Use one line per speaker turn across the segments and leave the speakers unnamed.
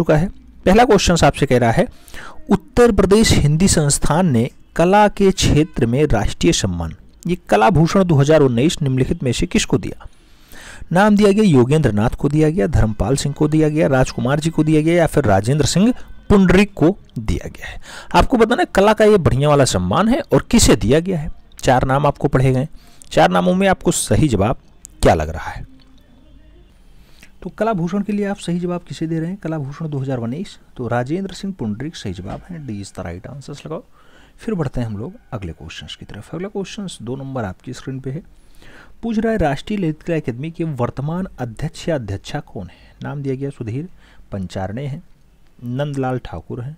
चुका है पहला क्वेश्चन आपसे कह रहा है उत्तर प्रदेश हिंदी संस्थान ने कला के क्षेत्र में राष्ट्रीय सम्मान ये कला भूषण दो निम्नलिखित में से किसको दिया नाम दिया गया योगेंद्र नाथ को दिया गया धर्मपाल सिंह को दिया गया राजकुमार जी को दिया गया या फिर राजेंद्र सिंह पुंडरिक को दिया गया है आपको बताना कला का ये बढ़िया वाला सम्मान है और किसे दिया गया है चार नाम आपको पढ़े गए चार नामों में आपको सही जवाब क्या लग रहा है तो कलाभूषण के लिए आप सही जवाब किसे दे रहे हैं कलाभूषण उन्नीस तो राजेंद्र सिंह पुंडरिक सही जवाब है D is the right answer लगाओ फिर बढ़ते हैं हम लोग अगले क्वेश्चन की तरफ अगला क्वेश्चन दो नंबर आपकी स्क्रीन पे है पूछ रहा है राष्ट्रीय ललित कला अकेदमी के वर्तमान अध्यक्ष या अध्यक्षा कौन है नाम दिया गया सुधीर पंचारणे हैं नंदलाल ठाकुर हैं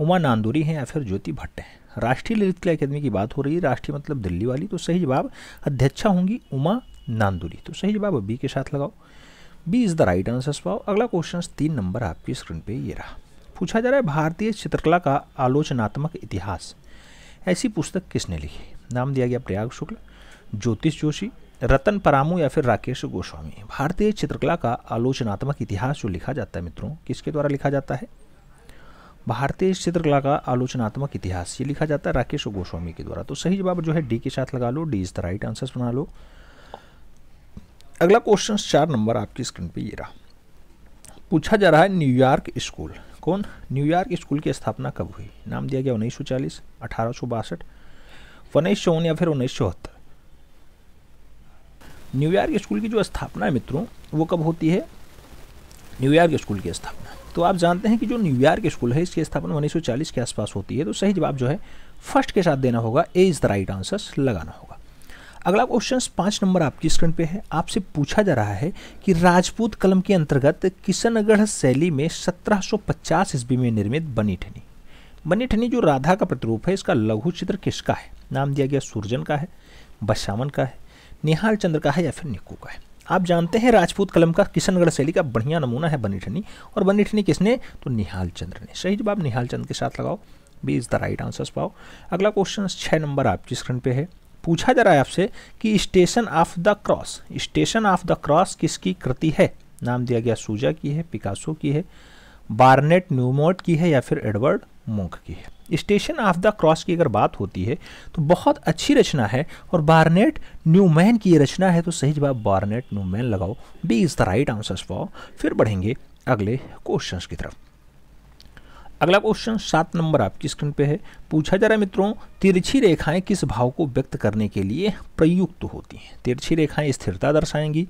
उमा नांदूरी हैं या फिर ज्योति भट्ट हैं राष्ट्रीय ललित कला अकेदमी की बात हो रही है राष्ट्रीय मतलब दिल्ली वाली तो सही जवाब अध्यक्षा होंगी उमा नांदूरी तो सही जवाब बी के साथ लगाओ B is the right answer पाओ अगला क्वेश्चन तीन नंबर आपकी स्क्रीन पे ये रहा पूछा जा रहा है भारतीय चित्रकला का आलोचनात्मक इतिहास ऐसी पुस्तक किसने लिखी नाम दिया गया प्रयाग शुक्ल ज्योतिष जोशी रतन परामू या फिर राकेश गोस्वामी भारतीय चित्रकला का आलोचनात्मक इतिहास जो लिखा जाता है मित्रों किसके द्वारा लिखा जाता है भारतीय चित्रकला का आलोचनात्मक इतिहास ये लिखा जाता है राकेश गोस्वामी के द्वारा तो सही जवाब जो है डी के साथ लगा लो D is the right answer बना लो अगला क्वेश्चन चार नंबर आपकी स्क्रीन पे ये रहा पूछा जा रहा है न्यूयॉर्क स्कूल कौन न्यूयॉर्क स्कूल की स्थापना कब हुई नाम दिया गया उन्नीस सौ चालीस अठारह सौ बासठ उन्नीस सौ या फिर उन्नीस चौहत्तर न्यूयॉर्क स्कूल की जो स्थापना है मित्रों वो कब होती है न्यूयॉर्क स्कूल की स्थापना तो आप जानते हैं कि जो न्यूयॉर्क स्कूल है इसकी स्थापना चालीस के आसपास होती है तो सही जवाब जो है फर्स्ट के साथ देना होगा A is the right answer लगाना होगा अगला क्वेश्चन पाँच नंबर आपकी स्क्रीन पे है आपसे पूछा जा रहा है कि राजपूत कलम के अंतर्गत किशनगढ़ शैली में 1750 सौ ईस्वी में निर्मित बनी ठनी बनी ठनी जो राधा का प्रतिरूप है इसका लघु चित्र किसका है नाम दिया गया सूर्जन का है बसावन का है निहाल चंद्र का है या फिर निक्कू का है आप जानते हैं राजपूत कलम का किशनगढ़ शैली का बढ़िया नमूना है बनी ठनी और बनी ठनी किसने तो निहाल चंद्र ने सही जवाब निहाल चंद्र के साथ लगाओ B is the right answer पाओ अगला क्वेश्चन छः नंबर आपकी स्क्रीन पे है पूछा जा रहा है आपसे कि station of the cross station of the cross किसकी कृति है नाम दिया गया सूजा की है पिकासो की है बार्नेट न्यूमोट की है या फिर एडवर्ड मोंक की है स्टेशन ऑफ द क्रॉस की अगर बात होती है तो बहुत अच्छी रचना है और बार्नेट न्यूमैन की रचना है तो सही जवाब बार्नेट न्यूमैन लगाओ B is the right answer for फिर बढ़ेंगे अगले क्वेश्चन की तरफ अगला क्वेश्चन सात नंबर आपकी स्क्रीन पे है पूछा जा रहा है मित्रों तिरछी रेखाएं किस भाव को व्यक्त करने के लिए प्रयुक्त होती हैं तिरछी रेखाएं स्थिरता दर्शाएंगी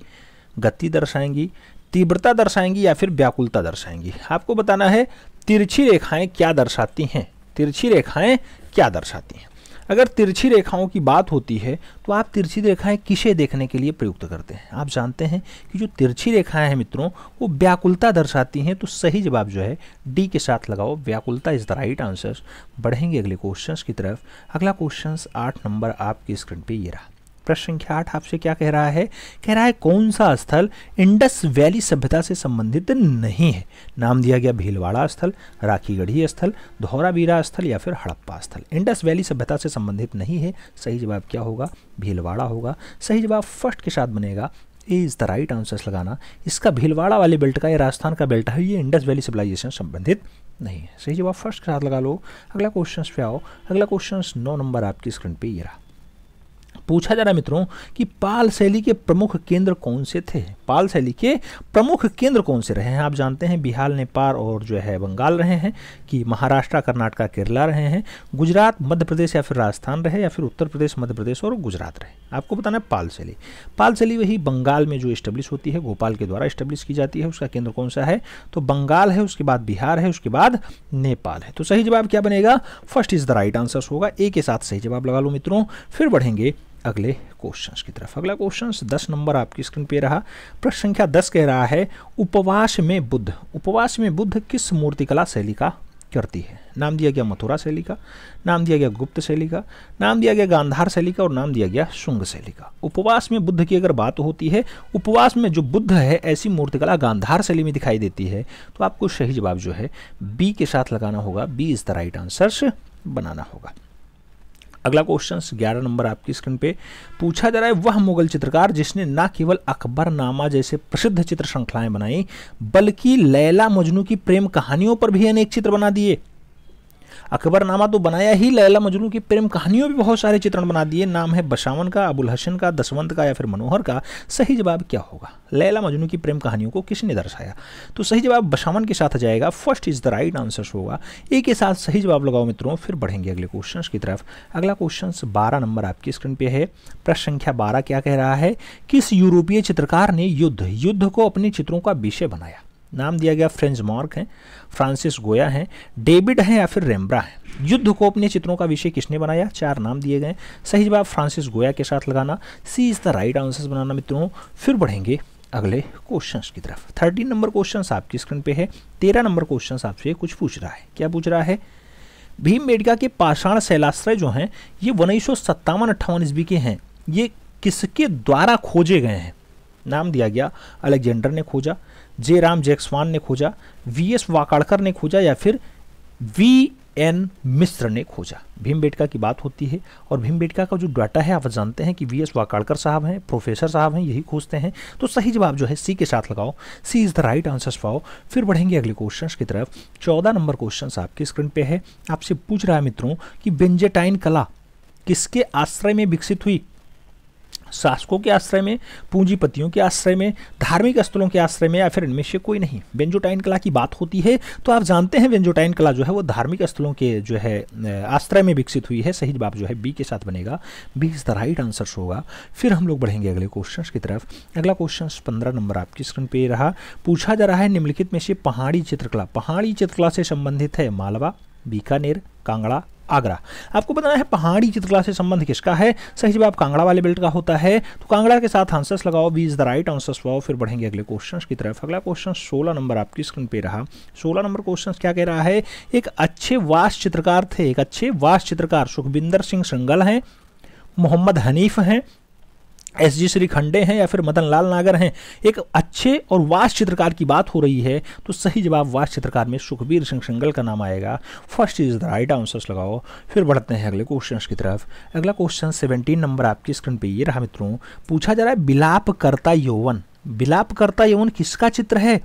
गति दर्शाएंगी तीव्रता दर्शाएंगी या फिर व्याकुलता दर्शाएंगी आपको बताना है तिरछी रेखाएं क्या दर्शाती हैं तिरछी रेखाएं क्या दर्शाती हैं अगर तिरछी रेखाओं की बात होती है तो आप तिरछी रेखाएं किसे देखने के लिए प्रयुक्त करते हैं आप जानते हैं कि जो तिरछी रेखाएं हैं मित्रों वो व्याकुलता दर्शाती हैं तो सही जवाब जो है डी के साथ लगाओ व्याकुलता इज़ द राइट आंसर बढ़ेंगे अगले क्वेश्चन की तरफ अगला क्वेश्चन आठ नंबर आपकी स्क्रीन पर ये रहा प्रश्न आठ आपसे क्या कह रहा है कह रहा है कौन सा स्थल इंडस वैली सभ्यता से संबंधित नहीं है नाम दिया गया भीलवाड़ा स्थल राखीगढ़ी स्थल धौरावीरा स्थल या फिर हड़प्पा स्थल इंडस वैली सभ्यता से संबंधित नहीं है सही जवाब क्या होगा भीलवाड़ा होगा सही जवाब फर्स्ट के साथ बनेगा इज़ द राइट आंसर्स लगाना इसका भीलवाड़ा वाले बेल्ट का या राजस्थान का बेल्ट है ये इंडस वैली सिविलाइजेशन संबंधित नहीं है सही जवाब फर्स्ट के साथ लगा लो अगला क्वेश्चन पे आओ अगला क्वेश्चन नौ नंबर आपकी स्क्रीन पे ये रहा पूछा जा रहा है मित्रों कि पाल शैली के प्रमुख केंद्र कौन से थे पाल शैली के प्रमुख केंद्र कौन से रहे हैं आप जानते हैं बिहार नेपाल और जो है बंगाल रहे हैं कि महाराष्ट्र कर्नाटका केरला रहे हैं गुजरात मध्य प्रदेश या फिर राजस्थान रहे या फिर उत्तर प्रदेश मध्य प्रदेश और गुजरात रहे आपको बताना है पाल शैली पाल शैली वही बंगाल में जो स्टेब्लिश होती है गोपाल के द्वारा स्टेब्लिश की जाती है उसका केंद्र कौन सा है तो बंगाल है उसके बाद बिहार है उसके बाद नेपाल है तो सही जवाब क्या बनेगा first is the right answer होगा ए के साथ सही जवाब लगा लो मित्रों फिर बढ़ेंगे अगले क्वेश्चंस की तरफ अगला क्वेश्चन दस नंबर आपकी स्क्रीन पे रहा प्रश्न संख्या दस कह रहा है उपवास में बुद्ध उपवास में बुद्ध किस मूर्तिकला शैली का करती है नाम दिया गया मथुरा शैली का नाम दिया गया गुप्त शैली का नाम दिया गया गांधार शैली का और नाम दिया गया शुंग शैली का उपवास में बुद्ध की अगर बात होती है उपवास में जो बुद्ध है ऐसी मूर्तिकला गांधार शैली में दिखाई देती है तो आपको सही जवाब जो है बी के साथ लगाना होगा B is the right answers बनाना होगा अगला क्वेश्चन ग्यारह नंबर आपकी स्क्रीन पे पूछा जा रहा है वह मुगल चित्रकार जिसने न केवल अकबरनामा जैसे प्रसिद्ध चित्र श्रृंखलाएं बनाई बल्कि लैला मजनू की प्रेम कहानियों पर भी अनेक चित्र बना दिए अकबरनामा तो बनाया ही लैला मजनू की प्रेम कहानियों भी बहुत सारे चित्रण बना दिए नाम है बशावन का अबुल हसन का दसवंत का या फिर मनोहर का सही जवाब क्या होगा लैला मजनू की प्रेम कहानियों को किसने दर्शाया तो सही जवाब बशावन के साथ जाएगा first is the right answer होगा ए के साथ सही जवाब लगाओ मित्रों फिर बढ़ेंगे अगले क्वेश्चन की तरफ अगला क्वेश्चन बारह नंबर आपकी स्क्रीन पे है प्रश्न संख्या बारह क्या कह रहा है किस यूरोपीय चित्रकार ने युद्ध युद्ध को अपने चित्रों का विषय बनाया नाम दिया गया फ्रेंच मॉर्क है फ्रांसिस गोया है डेविड है या फिर रेम्ब्रा है युद्ध को अपने चित्रों का विषय किसने बनाया चार नाम दिए गए सही जवाब फ्रांसिस गोया के साथ लगाना C is the right answer बनाना मित्रों फिर बढ़ेंगे अगले क्वेश्चंस की तरफ थर्टीन नंबर क्वेश्चन आपकी स्क्रीन पे है तेरह नंबर क्वेश्चन आपसे कुछ पूछ रहा है क्या पूछ रहा है भीम मेडिका के पाषाण शैलाश्रय जो हैं ये उन्नीस सौ सत्तावन अट्ठावन ईस्वी के हैं ये किसके द्वारा खोजे गए हैं नाम दिया गया अलेक्जेंडर ने खोजा जे राम जैक्सवान ने खोजा वी एस वाकाड़कर ने खोजा या फिर वी एन मिश्र ने खोजा भीमबेटका की बात होती है और भीमबेटका का जो डाटा है आप जानते हैं कि वी एस वाकाड़कर साहब हैं प्रोफेसर साहब हैं यही खोजते हैं तो सही जवाब जो है सी के साथ लगाओ C is the right answers पाओ फिर बढ़ेंगे अगले क्वेश्चन की तरफ चौदह नंबर क्वेश्चन आपकी स्क्रीन पर है आपसे पूछ रहा है मित्रों कि बेंजेटाइन कला किसके आश्रय में विकसित हुई शासकों के आश्रय में पूंजीपतियों के आश्रय में धार्मिक स्थलों के आश्रय में या फिर इनमें से कोई नहीं वेंजोटाइन कला की बात होती है तो आप जानते हैं वेंजोटाइन कला जो है वो धार्मिक स्थलों के जो है आश्रय में विकसित हुई है सही जवाब जो है बी के साथ बनेगा B is the right answer होगा फिर हम लोग बढ़ेंगे अगले क्वेश्चन की तरफ अगला क्वेश्चन पंद्रह नंबर आपकी स्क्रीन पर रहा पूछा जा रहा है निम्नलिखित में से पहाड़ी चित्रकला पहाड़ी चित्रकला से संबंधित है मालवा बीकानेर कांगड़ा आगरा आपको बताना है पहाड़ी चित्रकला से संबंध किसका है सही जवाब कांगड़ा वाले बेल्ट का होता है तो कांगड़ा के साथ आंसर्स लगाओ B is the right answers वाओ फिर बढ़ेंगे अगले क्वेश्चन की तरफ अगला क्वेश्चन सोलह नंबर आपकी स्क्रीन पे रहा सोलह नंबर क्वेश्चन क्या कह रहा है एक अच्छे वास चित्रकार थे एक अच्छे वास चित्रकार सुखबिंदर सिंह संगल हैं मोहम्मद हनीफ हैं एस जी श्रीखंडे हैं या फिर मदन लाल नागर हैं एक अच्छे और वास चित्रकार की बात हो रही है तो सही जवाब वास चित्रकार में सुखबीर सिंह सिंगल का नाम आएगा first is the right answers लगाओ फिर बढ़ते हैं अगले क्वेश्चन की तरफ अगला क्वेश्चन सेवनटीन नंबर आपकी स्क्रीन पे ये रहा मित्रों पूछा जा रहा है बिलाप करता यौवन बिलाप करता यौवन किसका चित्र है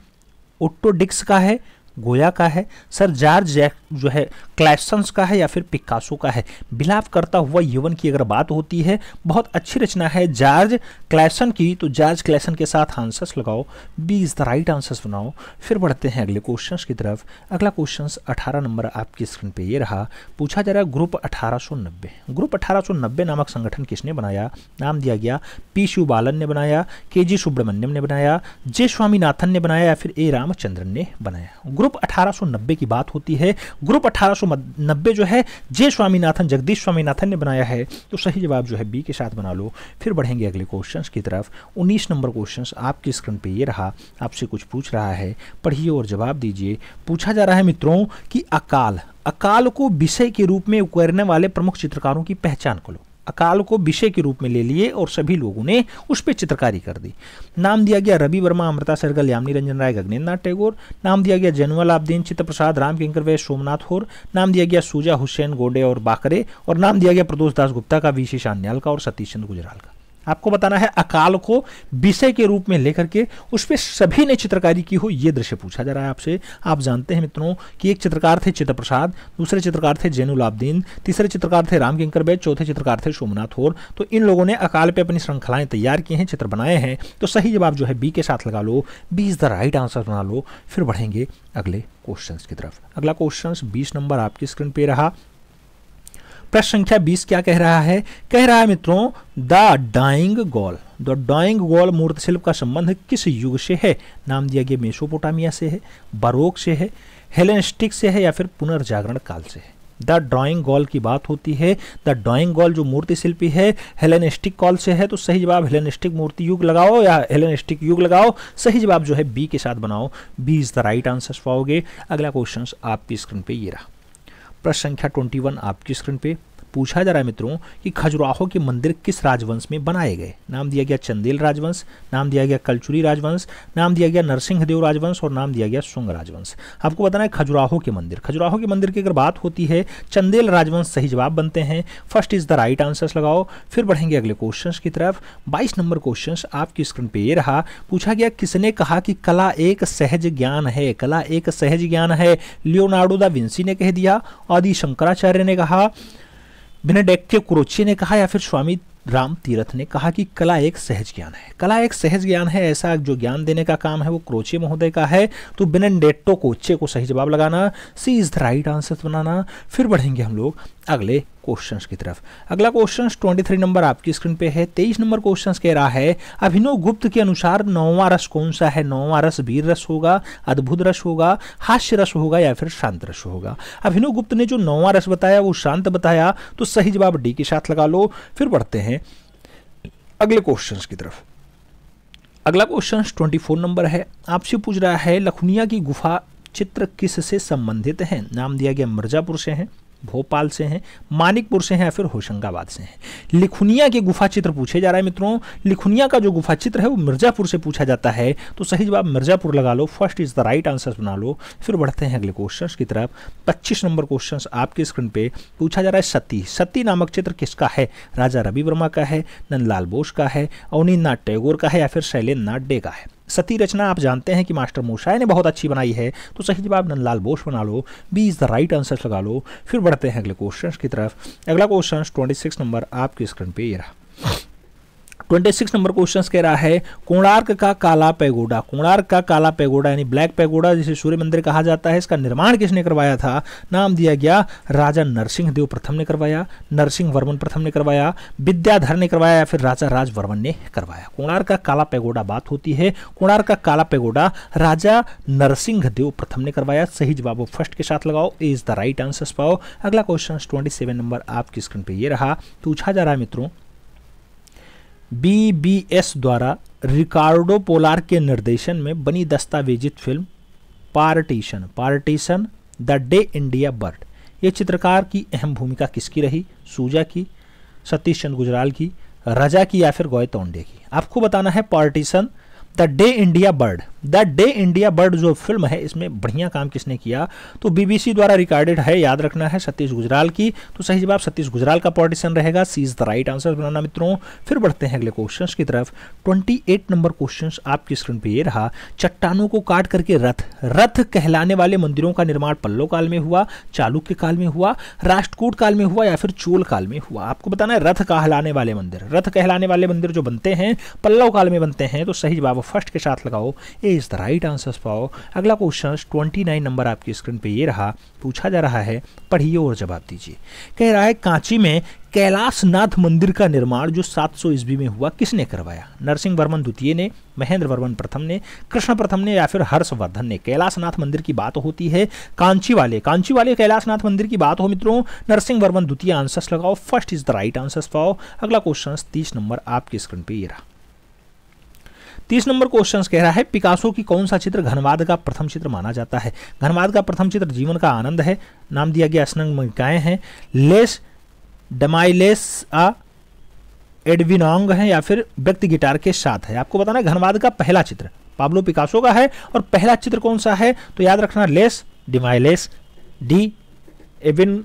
ओट्टो डिक्स का है गोया का है सर जार्ज जैक जो है क्लैसन्स का है या फिर पिकासो का है बिलाप करता हुआ यवन की अगर बात होती है बहुत अच्छी रचना है जार्ज क्लैसन की तो जार्ज क्लैसन के साथ आंसर्स लगाओ B is the right answers बनाओ फिर बढ़ते हैं अगले क्वेश्चंस की तरफ अगला क्वेश्चन 18 नंबर आपकी स्क्रीन पे ये रहा पूछा जा रहा है ग्रुप अठारह ग्रुप अठारह नामक संगठन किसने बनाया नाम दिया गया पी शिव बालन ने बनाया के जी सुब्रमण्यम ने बनाया जे स्वामीनाथन ने बनाया या फिर ए रामचंद्रन ने बनाया ग्रुप 1890 की बात होती है ग्रुप 1890 जो है जे स्वामीनाथन जगदीश स्वामीनाथन ने बनाया है तो सही जवाब जो है बी के साथ बना लो फिर बढ़ेंगे अगले क्वेश्चंस की तरफ 19 नंबर क्वेश्चंस आपकी स्क्रीन पे ये रहा आपसे कुछ पूछ रहा है पढ़िए और जवाब दीजिए पूछा जा रहा है मित्रों कि अकाल अकाल को विषय के रूप में उकेरने वाले प्रमुख चित्रकारों की पहचान करो अकाल को विषय के रूप में ले लिए और सभी लोगों ने उस पर चित्रकारी कर दी नाम दिया गया रवि वर्मा अमृता सरगल यामिनी रंजन राय गगनेन्द्रनाथ टैगोर नाम दिया गया जनवल आबदीन चित्र प्रसाद राम किंकर वे सोमनाथ होर नाम दिया गया सूजा हुसैन गोडे और बाकरे और नाम दिया गया प्रदोष दास गुप्ता का वी सी का और सतीश चंद्र गुजराल का आपको बताना है अकाल को विषय के रूप में लेकर के उस पर सभी ने चित्रकारी की हो ये दृश्य पूछा जा रहा है आपसे आप जानते हैं मित्रों कि एक चित्रकार थे चित्र प्रसाद दूसरे चित्रकार थे जैनुल तीसरे चित्रकार थे राम किंकर बैद चौथे चित्रकार थे सोमनाथ होर तो इन लोगों ने अकाल पर अपनी श्रृंखलाएं तैयार की हैं चित्र बनाए हैं तो सही जवाब जो है बी के साथ लगा लो B is the right answer बना लो फिर बढ़ेंगे अगले क्वेश्चंस की तरफ अगला क्वेश्चंस 20 नंबर आपकी स्क्रीन पे रहा प्रश्न संख्या 20 क्या कह रहा है कह रहा है मित्रों the dying Gaul the dying Gaul मूर्तशिल्प का संबंध किस युग से है नाम दिया गया मेसोपोटामिया से है बरोक से है हेलेनिस्टिक से है या फिर पुनर्जागरण काल से है द ड्राइंग गॉल की बात होती है द ड्राइंग गॉल जो मूर्ति शिल्पी है हेलेनिस्टिक कॉल से है तो सही जवाब हेलेनिस्टिक मूर्ति युग लगाओ या हेलेनिस्टिक युग लगाओ सही जवाब जो है बी के साथ बनाओ B is the right answer पाओगे अगला क्वेश्चन आपकी स्क्रीन पे ये रहा प्रश्न संख्या 21 आपकी स्क्रीन पे पूछा जा रहा है मित्रों कि खजुराहो के मंदिर किस राजवंश में बनाए गए नाम दिया गया चंदेल राजवंश नाम दिया गया कलचुरी राजवंश नाम दिया गया नरसिंहदेव राजवंश और नाम दिया गया सुंग राजवंश आपको बताना है खजुराहो के मंदिर खजुराहो के मंदिर की अगर बात होती है चंदेल राजवंश सही जवाब बनते हैं first is the right answers लगाओ फिर बढ़ेंगे अगले क्वेश्चन की तरफ बाईस नंबर क्वेश्चन आपकी स्क्रीन पर यह रहा पूछा गया किसने कहा कि कला एक सहज ज्ञान है कला एक सहज ज्ञान है लियोनार्डो दा विंसी ने कह दिया आदि शंकराचार्य ने कहा बिनेडेक्टिव कुरुचि ने कहा या फिर स्वामी राम तीरथ ने कहा कि कला एक सहज ज्ञान है कला एक सहज ज्ञान है ऐसा जो ज्ञान देने का काम है वो क्रोचे महोदय का है तो बेनेडेट्टो कोचे को सही जवाब लगाना C is the right answer बनाना फिर बढ़ेंगे हम लोग अगले क्वेश्चंस की तरफ अगला क्वेश्चन 23 नंबर आपकी स्क्रीन पे है 23 नंबर क्वेश्चंस कह रहा है अभिनव गुप्त के अनुसार नौवा रस कौन सा है नौवा रस वीर रस होगा अद्भुत रस होगा हास्य रस होगा या फिर शांत रस होगा अभिनव गुप्त ने जो नौवा रस बताया वो शांत बताया तो सही जवाब डी के साथ लगा लो फिर बढ़ते हैं अगले क्वेश्चंस की तरफ अगला क्वेश्चन 24 नंबर है आपसे पूछ रहा है लखनिया की गुफा चित्र किस से संबंधित है नाम दिया गया मिर्जापुर से है भोपाल से हैं मानिकपुर से हैं या फिर होशंगाबाद से हैं लिखुनिया के गुफा चित्र पूछे जा रहा है मित्रों लिखुनिया का जो गुफा चित्र है वो मिर्जापुर से पूछा जाता है तो सही जवाब मिर्जापुर लगा लो first is the right answer बना लो फिर बढ़ते हैं अगले क्वेश्चन की तरफ पच्चीस नंबर क्वेश्चन आपके स्क्रीन पर पूछा जा रहा है सती सती नामक चित्र किसका है राजा रवि वर्मा का है नंदलाल बोस का है अवनीनाथ टैगोर का है या फिर शैलेन्द्र नाथ डे का है सती रचना आप जानते हैं कि मास्टर मोशाए ने बहुत अच्छी बनाई है तो सही जवाब नंदलाल बोस बना लो B is the right answer लगा लो फिर बढ़ते हैं अगले क्वेश्चन की तरफ अगला क्वेश्चन ट्वेंटी सिक्स नंबर आपकी स्क्रीन पर ये रहा ट्वेंटी सिक्स नंबर क्वेश्चन कह रहा है कोणार्क का काला पैगोडा कोणार्क का काला पैगोडा यानी ब्लैक पैगोडा जिसे सूर्य मंदिर कहा जाता है इसका निर्माण किसने करवाया था नाम दिया गया राजा नरसिंह देव प्रथम ने करवाया नरसिंह वर्मन प्रथम ने करवाया विद्याधर ने करवाया या फिर राजा राजवर्मन ने करवाया कोणार्क का काला पैगोडा बात होती है कोणार्क का काला पैगोडा राजा नरसिंह देव प्रथम ने करवाया सही जवाब फर्स्ट के साथ लगाओ इज द राइट आंसर पाओ अगला क्वेश्चन ट्वेंटी सेवन नंबर आपकी स्क्रीन पर यह रहा तो पूछा जा रहा है मित्रों बीबीएस द्वारा रिकार्डो पोलार के निर्देशन में बनी दस्तावेजित film partition partition the day India burned ये चित्रकार की अहम भूमिका किसकी रही सूजा की सतीश चंद्र गुजराल की रजा की या फिर गोय तोंडे की आपको बताना है partition the day India burned the day India burned जो फिल्म है इसमें बढ़िया काम किसने किया तो बीबीसी द्वारा रिकॉर्डेड है याद रखना है सतीश गुजराल की तो सही जवाब सतीश गुजराल का पॉलिटिशन रहेगा C is the right answer बनाना मित्रों फिर बढ़ते हैं अगले क्वेश्चन की तरफ ट्वेंटी एट नंबर क्वेश्चन आपकी स्क्रीन पर यह रहा चट्टानों को काट करके रथ रथ कहलाने वाले मंदिरों का निर्माण पल्लो काल में हुआ चालुक्य काल में हुआ राष्ट्रकूट काल में हुआ या फिर चोल काल में हुआ आपको बताना है रथ कहलाने वाले मंदिर रथ कहलाने वाले मंदिर जो बनते हैं पल्लव काल में बनते हैं तो सही जवाब फर्स्ट के साथ लगाओ A is the right answer पाओ अगला क्वेश्चन ट्वेंटी नाइन नंबर आपकी स्क्रीन पे ये रहा पूछा जा रहा है पढ़िए और जवाब दीजिए कह रहा है कांची में कैलाश नाथ मंदिर का निर्माण जो 700 सौ ईस्वी में हुआ किसने करवाया नरसिंह वर्मन द्वितीय ने महेंद्र वर्मन प्रथम ने कृष्ण प्रथम ने या फिर हर्षवर्धन ने कैलाशनाथ मंदिर की बात होती है कांची वाले कांची वाले कैलाशनाथ मंदिर की बात हो मित्रों नरसिंह वर्मन द्वितीय आंसर्स लगाओ first is the right answers पाओ अगला क्वेश्चन तीस नंबर आपकी स्क्रीन पर ये रहा तीस नंबर क्वेश्चन कह रहा है पिकासो की कौन सा चित्र घनवाद का प्रथम चित्र माना जाता है घनवाद का प्रथम चित्र जीवन का आनंद है नाम दिया गया स्नंगिकाएँ हैं लेस डमाइलेस आ एडविनोंग है या फिर व्यक्ति गिटार के साथ है आपको बताना घनवाद का पहला चित्र पाब्लो पिकासो का है और पहला चित्र कौन सा है तो याद रखना लेस डिमाइलेस डी एविन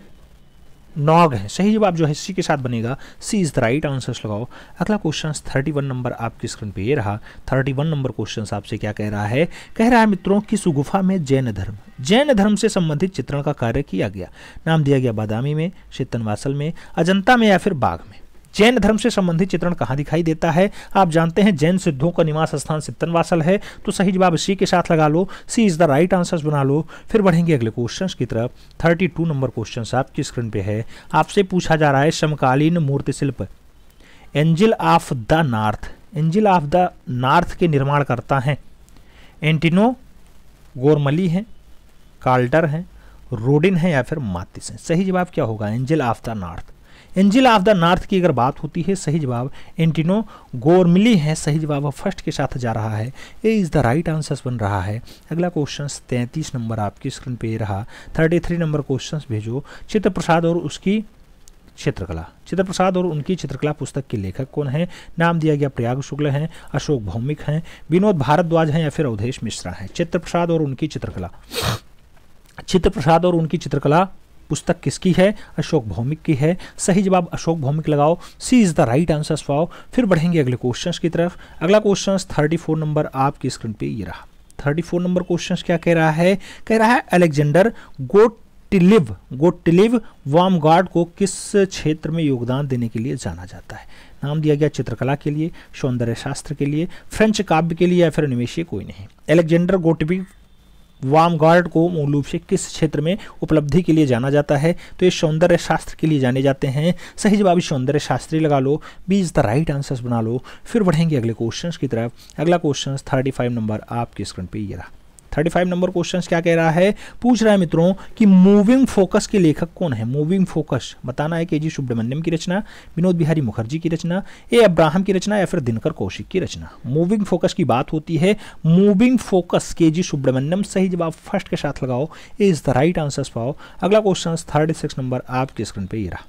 नॉग है सही जवाब जो है सी के साथ बनेगा C is the right answers लगाओ अगला क्वेश्चन 31 नंबर आपकी स्क्रीन पे ये रहा 31 नंबर क्वेश्चन आपसे क्या कह रहा है कह रहा है मित्रों किस गुफा में जैन धर्म जैन धर्म से संबंधित चित्रण का कार्य किया गया नाम दिया गया बादामी में शेतनवासल में अजंता में या फिर बाघ में जैन धर्म से संबंधित चित्रण कहाँ दिखाई देता है आप जानते हैं जैन सिद्धों का निवास स्थान सित्तनवासल है तो सही जवाब सी के साथ लगा लो C is the right answer बना लो फिर बढ़ेंगे अगले क्वेश्चन की तरफ थर्टी नंबर क्वेश्चन आपकी स्क्रीन पे है आपसे पूछा जा रहा है समकालीन मूर्ति शिल्प Angel of the North Angel of the North के निर्माण करता है एंटिनो गोरमली हैं कार्ल्टर हैं रोडिन हैं या फिर मातिस हैं सही जवाब क्या होगा Angel of the North Angel of the North की अगर बात होती है सही जवाब एंटिनो गोरमिली है सही जवाब वह फर्स्ट के साथ जा रहा है A is the right answer बन रहा है अगला क्वेश्चन तैंतीस नंबर आपकी स्क्रीन पे रहा थर्टी थ्री नंबर क्वेश्चन भेजो चित्र प्रसाद और उसकी चित्रकला चित्र प्रसाद और उनकी चित्रकला पुस्तक के लेखक कौन हैं नाम दिया गया प्रयाग शुक्ल हैं अशोक भौमिक हैं विनोद भारद्वाज हैं या फिर अवधेश मिश्रा हैं चित्र प्रसाद और उनकी चित्रकला चित्र प्रसाद और उनकी चित्रकला पुस्तक किसकी है अशोक भौमिक की है सही जवाब अशोक भौमिक लगाओ C is the right answer पाओ फिर बढ़ेंगे अगले क्वेश्चन की तरफ अगला क्वेश्चन थर्टी फोर नंबर आपकी स्क्रीन पे ये रहा थर्टी फोर नंबर क्वेश्चन क्या कह रहा है कह रहा है अलेक्जेंडर गोट गोटिलिव गोटिलिव वाम गार्ड को किस क्षेत्र में योगदान देने के लिए जाना जाता है नाम दिया गया चित्रकला के लिए सौंदर्य शास्त्र के लिए फ्रेंच काव्य के लिए या फिर निवेशीय कोई नहीं एलेक्जेंडर गोटिविक वामगार्ड को मूल रूप से किस क्षेत्र में उपलब्धि के लिए जाना जाता है तो ये सौंदर्य शास्त्र के लिए जाने जाते हैं सही जवाब सौंदर्य शास्त्री लगा लो B is the right answers बना लो फिर बढ़ेंगे अगले क्वेश्चन की तरफ अगला क्वेश्चन थर्टी फाइव नंबर आपकी स्क्रीन पर ये रहा थर्टी फाइव नंबर क्वेश्चन क्या कह रहा है पूछ रहा है मित्रों कि मूविंग फोकस के लेखक कौन है मूविंग फोकस बताना है के जी सुब्रमण्यम की रचना विनोद बिहारी मुखर्जी की रचना ए अब्राहम की रचना या फिर दिनकर कौशिक की रचना मूविंग फोकस की बात होती है मूविंग फोकस के जी सुब्रमण्यम सही जवाब फर्स्ट के साथ लगाओ A is the right answer पाओ अगला क्वेश्चन थर्टी सिक्स नंबर आपके स्क्रीन पर ही रहा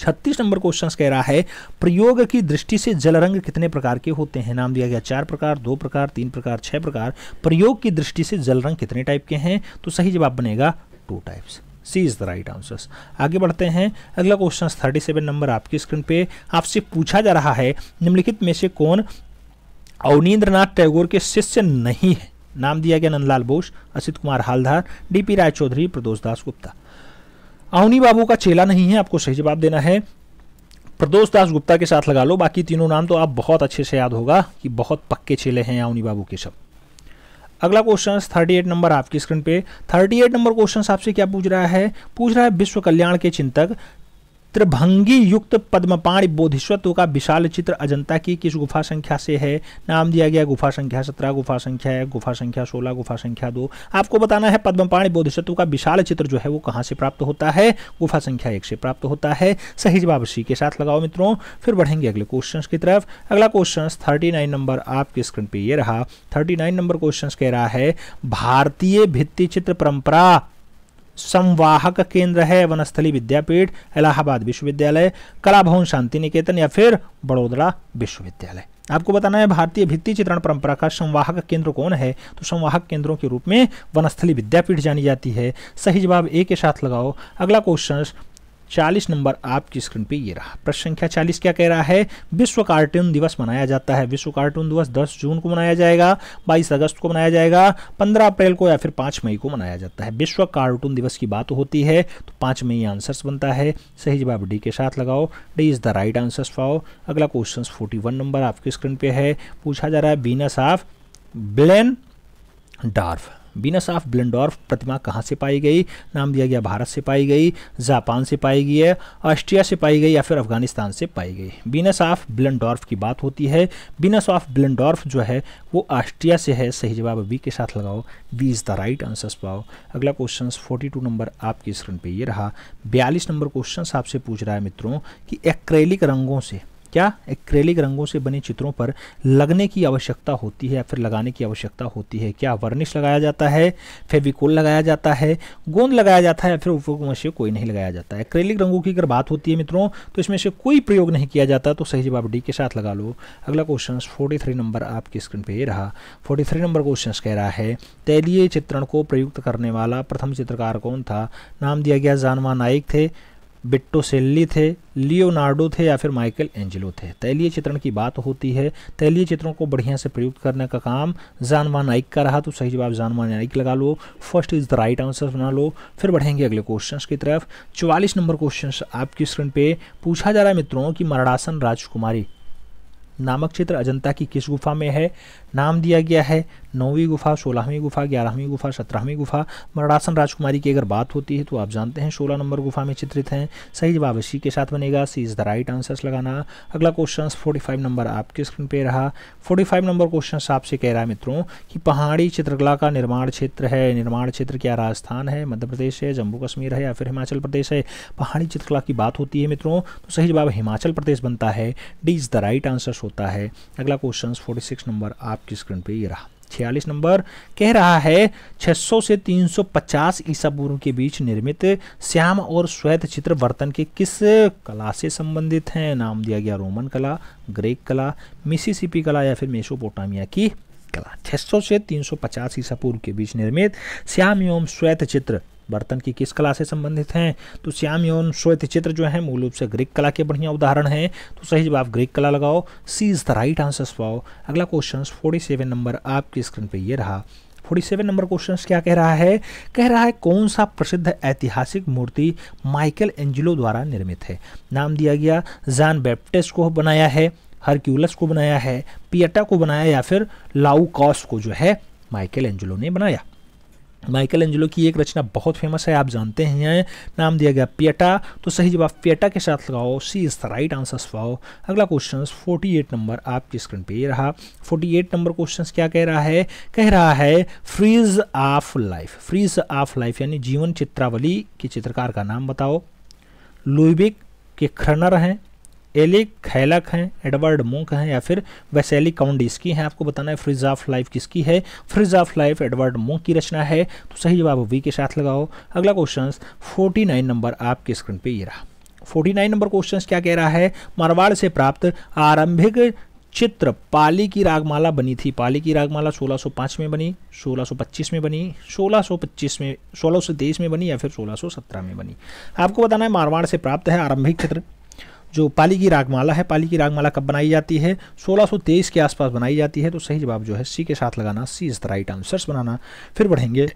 छत्तीस नंबर क्वेश्चन कह रहा है प्रयोग की दृष्टि से जल रंग कितने प्रकार के होते हैं नाम दिया गया चार प्रकार दो प्रकार तीन प्रकार छह प्रकार प्रयोग की दृष्टि से जल रंग कितने टाइप के हैं तो सही जवाब बनेगा two types C is the right answers आगे बढ़ते हैं अगला क्वेश्चन थर्टी सेवन नंबर आपकी स्क्रीन पे आपसे पूछा जा रहा है निम्नलिखित में से कौन अवनीन्द्रनाथ टैगोर के शिष्य नहीं है नाम दिया गया नंदलाल बोस असित कुमार हालधार डीपी राय चौधरी प्रदोष दास गुप्ता आउनी बाबू का चेला नहीं है आपको सही जवाब देना है प्रदोष दास गुप्ता के साथ लगा लो बाकी तीनों नाम तो आप बहुत अच्छे से याद होगा कि बहुत पक्के चेले हैं आउनी बाबू के सब अगला क्वेश्चन थर्टी एट नंबर आपकी स्क्रीन पे थर्टी एट नंबर क्वेश्चन आपसे क्या पूछ रहा है पूछ रहा है विश्व कल्याण के चिंतक त्रिभंगी युक्त पद्मपाण बोधिसत्व का विशाल चित्र अजंता की किस गुफा संख्या से है नाम दिया गया गुफा संख्या सत्रह गुफा संख्या एक गुफा संख्या सोलह गुफा संख्या दो आपको बताना है पद्मपाण बोधिसत्व का विशाल चित्र जो है वो कहाँ से प्राप्त होता है गुफा संख्या एक से प्राप्त होता है सही जवाब सी के साथ लगाओ मित्रों फिर बढ़ेंगे अगले क्वेश्चन की तरफ अगला क्वेश्चन थर्टी नंबर आपके स्क्रीन पर यह रहा थर्टी नंबर क्वेश्चन कह रहा है भारतीय भित्ति चित्र परंपरा संवाहक केंद्र है वनस्थली विद्यापीठ इलाहाबाद विश्वविद्यालय कला भवन शांति निकेतन या फिर बड़ोदरा विश्वविद्यालय आपको बताना है भारतीय भित्ति चित्रण परंपरा का संवाहक केंद्र कौन है तो संवाहक केंद्रों के रूप में वनस्थली विद्यापीठ जानी जाती है सही जवाब ए के साथ लगाओ अगला क्वेश्चन चालीस नंबर आपकी स्क्रीन पे ये रहा प्रश्न संख्या चालीस क्या कह रहा है विश्व कार्टून दिवस मनाया जाता है विश्व कार्टून दिवस दस जून को मनाया जाएगा बाईस अगस्त को मनाया जाएगा पंद्रह अप्रैल को या फिर पांच मई को मनाया जाता है विश्व कार्टून दिवस की बात होती है तो पाँच मई आंसर्स बनता है सही जवाब डी के साथ लगाओ D is the right answers पाओ अगला क्वेश्चन फोर्टी नंबर आपकी स्क्रीन पर है पूछा जा रहा है Venus of Willendorf Venus of Willendorf प्रतिमा कहाँ से पाई गई नाम दिया गया भारत से पाई गई जापान से पाई गई है ऑस्ट्रिया से पाई गई या फिर अफगानिस्तान से पाई गई बीनस ऑफ ब्लंडॉर्फ की बात होती है बीनस ऑफ ब्लंडॉर्फ जो है वो ऑस्ट्रिया से है सही जवाब बी के साथ लगाओ B is the right answers पाओ अगला क्वेश्चन फोर्टी नंबर आपकी स्क्रीन पर ये रहा बयालीस नंबर क्वेश्चन आपसे पूछ रहा है मित्रों कि एक्रेलिक रंगों से क्या एक्रेलिक रंगों से बने चित्रों पर लगने की आवश्यकता होती है या फिर लगाने की आवश्यकता होती है क्या वर्निश लगाया जाता है फेविकोल लगाया जाता है गोंद लगाया जाता है या फिर उपयोग से कोई नहीं लगाया जाता है एक्रेलिक रंगों की अगर बात होती है मित्रों तो इसमें से कोई प्रयोग नहीं किया जाता तो सही जवाब डी के साथ लगा लो अगला क्वेश्चन फोर्टी नंबर आपकी स्क्रीन पर रहा फोर्टी नंबर क्वेश्चन कह रहा है तैलीय चित्रण को प्रयुक्त करने वाला प्रथम चित्रकार कौन था नाम दिया गया जानवा नाइक थे बिट्टो सेल्ली थे लियोनार्डो थे या फिर माइकल एंजेलो थे तैलीय चित्रण की बात होती है तैलीय चित्रों को बढ़िया से प्रयुक्त करने का काम जानवा नाइक का रहा तो सही जवाब जानवा नाइक लगा लो first is the right answer बना लो फिर बढ़ेंगे अगले क्वेश्चन की तरफ चौवालीस नंबर क्वेश्चन आपकी स्क्रीन पर पूछा जा रहा है मित्रों की मराड़ासन राजकुमारी नामक क्षेत्र अजंता की किस गुफा में है नाम दिया गया है नौवीं गुफा सोलहवीं गुफा ग्यारहवीं गुफा सत्रहवीं गुफा मरणासन राजकुमारी की अगर बात होती है तो आप जानते हैं सोलह नंबर गुफा में चित्रित हैं सही जवाब इसी के साथ बनेगा C is the right answers लगाना अगला क्वेश्चन फोर्टी फाइव नंबर आपके स्क्रीन पे रहा फोर्टी फाइव नंबर क्वेश्चन आपसे कह रहा है मित्रों कि पहाड़ी चित्रकला का निर्माण क्षेत्र है निर्माण क्षेत्र क्या राजस्थान है मध्य प्रदेश है जम्मू कश्मीर है या फिर हिमाचल प्रदेश है पहाड़ी चित्रकला की बात होती है मित्रों तो सही जवाब हिमाचल प्रदेश बनता है D is the right answers होता होता है अगला क्वेश्चन 46 नंबर आपकी स्क्रीन पे ये रहा छियालीस नंबर कह रहा है 600 से 350 सौ ईसा पूर्व के बीच निर्मित श्याम और श्वेत चित्र बर्तन के किस कला से संबंधित हैं नाम दिया गया रोमन कला ग्रेक कला मिसिसिपी कला या फिर मेसोपोटामिया की कला 600 से 350 सौ ईसा पूर्व के बीच निर्मित श्याम एवं श्वेत चित्र बर्तन की किस कला से संबंधित हैं तो श्याम यौन श्वेत चित्र जो है मूल रूप से ग्रीक कला के बढ़िया उदाहरण हैं तो सही जवाब ग्रीक कला लगाओ C is the right answer पाओ अगला क्वेश्चन फोर्टी नंबर आपकी स्क्रीन पर यह रहा फोर्टी सेवन नंबर क्वेश्चन क्या कह रहा है कह रहा है कौन सा प्रसिद्ध ऐतिहासिक मूर्ति माइकल एंजिलो द्वारा निर्मित है नाम दिया गया जान बैप्टिस्ट को बनाया है हरक्यूलस को बनाया है पियटा को बनाया या फिर लाउकॉस को जो है माइकल एंजिलो ने बनाया माइकल एंजलो की एक रचना बहुत फेमस है आप जानते हैं नाम दिया गया पियटा तो सही जवाब पियटा के साथ लगाओ C is the right answer फाओ अगला क्वेश्चन 48 नंबर आपकी स्क्रीन पे ये रहा 48 नंबर क्वेश्चन क्या कह रहा है कह रहा है frieze of life frieze of life यानी जीवन चित्रावली के चित्रकार का नाम बताओ लुइबिक के खरनर हैं एली खैलक हैं एडवर्ड मुंक हैं या फिर वैसेली काउंट इसकी हैं आपको बताना है फ्रिज ऑफ लाइफ किसकी है frieze of life Edward Munch की रचना है तो सही जवाब वी के साथ लगाओ अगला क्वेश्चन 49 नंबर आपके स्क्रीन पे ये रहा 49 नंबर क्वेश्चन क्या कह रहा है मारवाड़ से प्राप्त आरंभिक चित्र पाली की रागमाला बनी थी पाली की रागमाला 1605 में बनी 1625 में बनी 1625 में सोलह में बनी या फिर 1617 में बनी आपको बताना है मारवाड़ से प्राप्त है आरंभिक चित्र जो पाली की रागमाला है पाली की रागमाला कब बनाई जाती है 1623 के आसपास बनाई जाती है तो सही जवाब जो है सी के साथ लगाना C is the right answers बनाना फिर बढ़ेंगे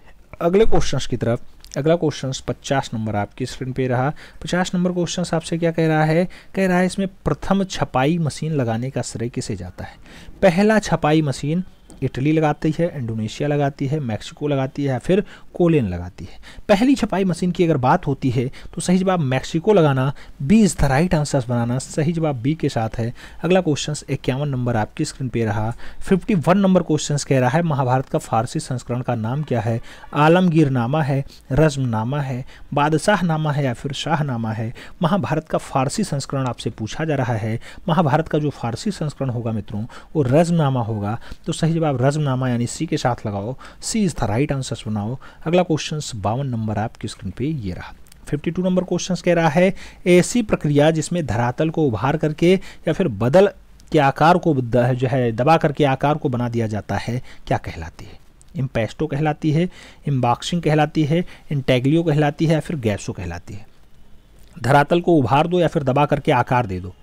अगले क्वेश्चन की तरफ अगला क्वेश्चन 50 नंबर आपकी स्क्रीन पे रहा 50 नंबर क्वेश्चन आपसे क्या कह रहा है कह रहा है इसमें प्रथम छपाई मशीन लगाने का श्रेय किसे जाता है पहला छपाई मशीन इटली लगाती है इंडोनेशिया लगाती है मैक्सिको लगाती है फिर कोलेन लगाती है पहली छपाई मशीन की अगर बात होती है तो सही जवाब मैक्सिको लगाना B is the right answer बनाना सही जवाब बी के साथ है अगला क्वेश्चन इक्यावन नंबर आपकी स्क्रीन पे रहा 51 नंबर क्वेश्चन कह रहा है महाभारत का फारसी संस्करण का नाम क्या है आलमगीर नामा है नामा है बादशाह नामा है या फिर शाहनामा है महाभारत का फारसी संस्करण आपसे पूछा जा रहा है महाभारत का जो फारसी संस्करण होगा मित्रों वो नामा होगा तो सही जवाब रज्मनामा यानी सी के साथ लगाओ C is the right answer बनाओ अगला क्वेश्चन बावन नंबर आपकी स्क्रीन पे ये रहा 52 नंबर क्वेश्चन कह रहा है ऐसी प्रक्रिया जिसमें धरातल को उभार करके या फिर बदल के आकार को जो है दबा करके आकार को बना दिया जाता है क्या कहलाती है इम्पेस्टो कहलाती है इम्बाक्सिंग कहलाती है इंटेग्लियो कहलाती है या फिर गैसो कहलाती है धरातल को उभार दो या फिर दबा करके आकार दे दो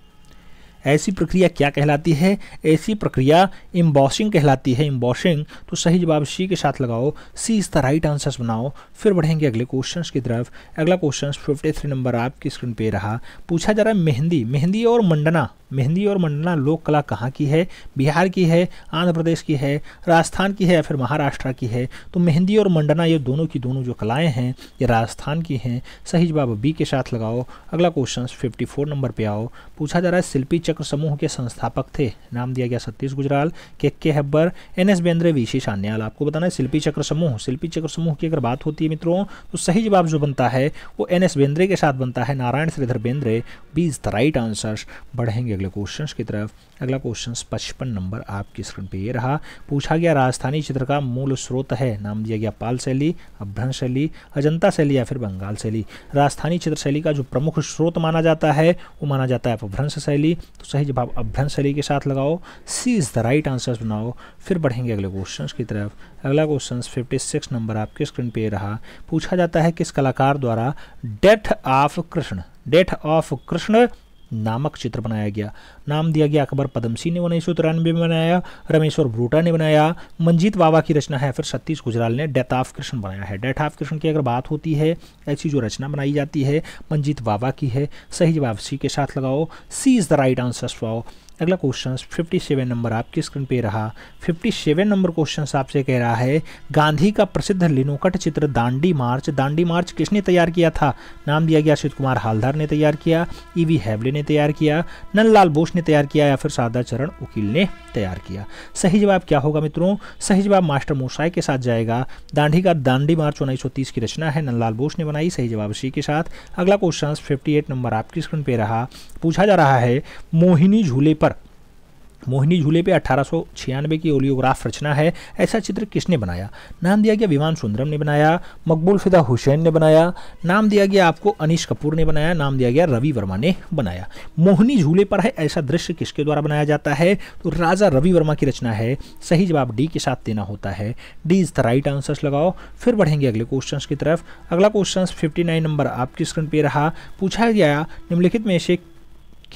ऐसी प्रक्रिया क्या कहलाती है ऐसी प्रक्रिया इम्बॉसिंग कहलाती है इम्बॉसिंग तो सही जवाब सी के साथ लगाओ C is the right answers बनाओ फिर बढ़ेंगे अगले क्वेश्चन की तरफ अगला क्वेश्चन फिफ्टी थ्री नंबर आपकी स्क्रीन पे रहा पूछा जा रहा है मेहंदी मेहंदी और मंडना मेहंदी और मंडना लोक कला कहाँ की है बिहार की है आंध्र प्रदेश की है राजस्थान की है या फिर महाराष्ट्र की है तो मेहंदी और मंडना ये दोनों की दोनों जो कलाएँ हैं ये राजस्थान की हैं सही जवाब बी के साथ लगाओ अगला क्वेश्चन फोर नंबर पर आओ पूछा जा रहा है शिल्पी चक्र समूह के संस्थापक थे नाम दिया गया सतीश गुजराल के के हब्बर एन एस बेंद्रे विशी शान्याल आपको बताना है शिल्पी चक्र समूह शिल्पी चक्र समूह की अगर बात होती है मित्रों तो सही जवाब जो बनता है वो एन एस बेंद्रे के साथ बनता है Narayan Shridhar Bendre B is the right answer बढ़ेंगे अगले क्वेश्चन की तरफ अगला क्वेश्चन पचपन नंबर आपकी स्क्रीन पर ये रहा पूछा गया राजस्थानी चित्र का मूल स्रोत है नाम दिया गया पाल शैली अभ्रंश शैली अजंता शैली या फिर बंगाल शैली राजस्थानी चित्र शैली का जो प्रमुख स्रोत माना जाता है वो माना जाता है अपभ्रंश शैली तो सही जवाब अभ्यंसरी के साथ लगाओ C is the right answers बनाओ फिर बढ़ेंगे अगले क्वेश्चन की तरफ अगला क्वेश्चन 56 नंबर आपके स्क्रीन पे रहा पूछा जाता है किस कलाकार द्वारा death of Krishna death of Krishna नामक चित्र बनाया गया नाम दिया गया अकबर पदम सिंह ने उन्नीस सौ तिरानवे में बनाया रमेश्वर भ्रूटा ने बनाया मंजीत बाबा की रचना है फिर सतीश गुजराल ने डेथ ऑफ कृष्ण बनाया है डेथ ऑफ कृष्ण की अगर बात होती है ऐसी जो रचना बनाई जाती है मंजीत बाबा की है सही जवाब सी के साथ लगाओ C is the right answer लगाओ अगला क्वेश्चन 57 नंबर आपकी स्क्रीन पे रहा 57 नंबर क्वेश्चन आपसे कह रहा है गांधी का प्रसिद्ध लिनोकट चित्र दांडी मार्च दांडी मार्च किसने तैयार किया था नाम दिया गया अशित कुमार हालदार ने तैयार किया ई वी हैवले ने तैयार किया नंदलाल बोस ने तैयार किया या फिर शारदा चरण उकील ने तैयार किया सही जवाब क्या होगा मित्रों सही जवाब मास्टर मोसाई के साथ जाएगा दांडी का दांडी मार्च उन्नीस की रचना है नंदलाल बोस ने बनाई सही जवाब इसी के साथ अगला क्वेश्चन फिफ्टी नंबर आपकी स्क्रीन पे रहा पूछा जा रहा है मोहिनी झूले पर मोहिनी झूले पे अठारह की ओलियोग्राफ रचना है ऐसा चित्र किसने बनाया नाम दिया गया विमान सुंदरम ने बनाया मकबूल फिदा हुसैन ने बनाया नाम दिया गया आपको अनिश कपूर ने बनाया नाम दिया गया रवि वर्मा ने बनाया मोहिनी झूले पर है ऐसा दृश्य किसके द्वारा बनाया जाता है तो राजा रवि वर्मा की रचना है सही जवाब डी के साथ देना होता है D is the right answers लगाओ फिर बढ़ेंगे अगले क्वेश्चन की तरफ अगला क्वेश्चन फिफ्टी नंबर आपकी स्क्रीन पर रहा पूछा गया निम्नलिखित में से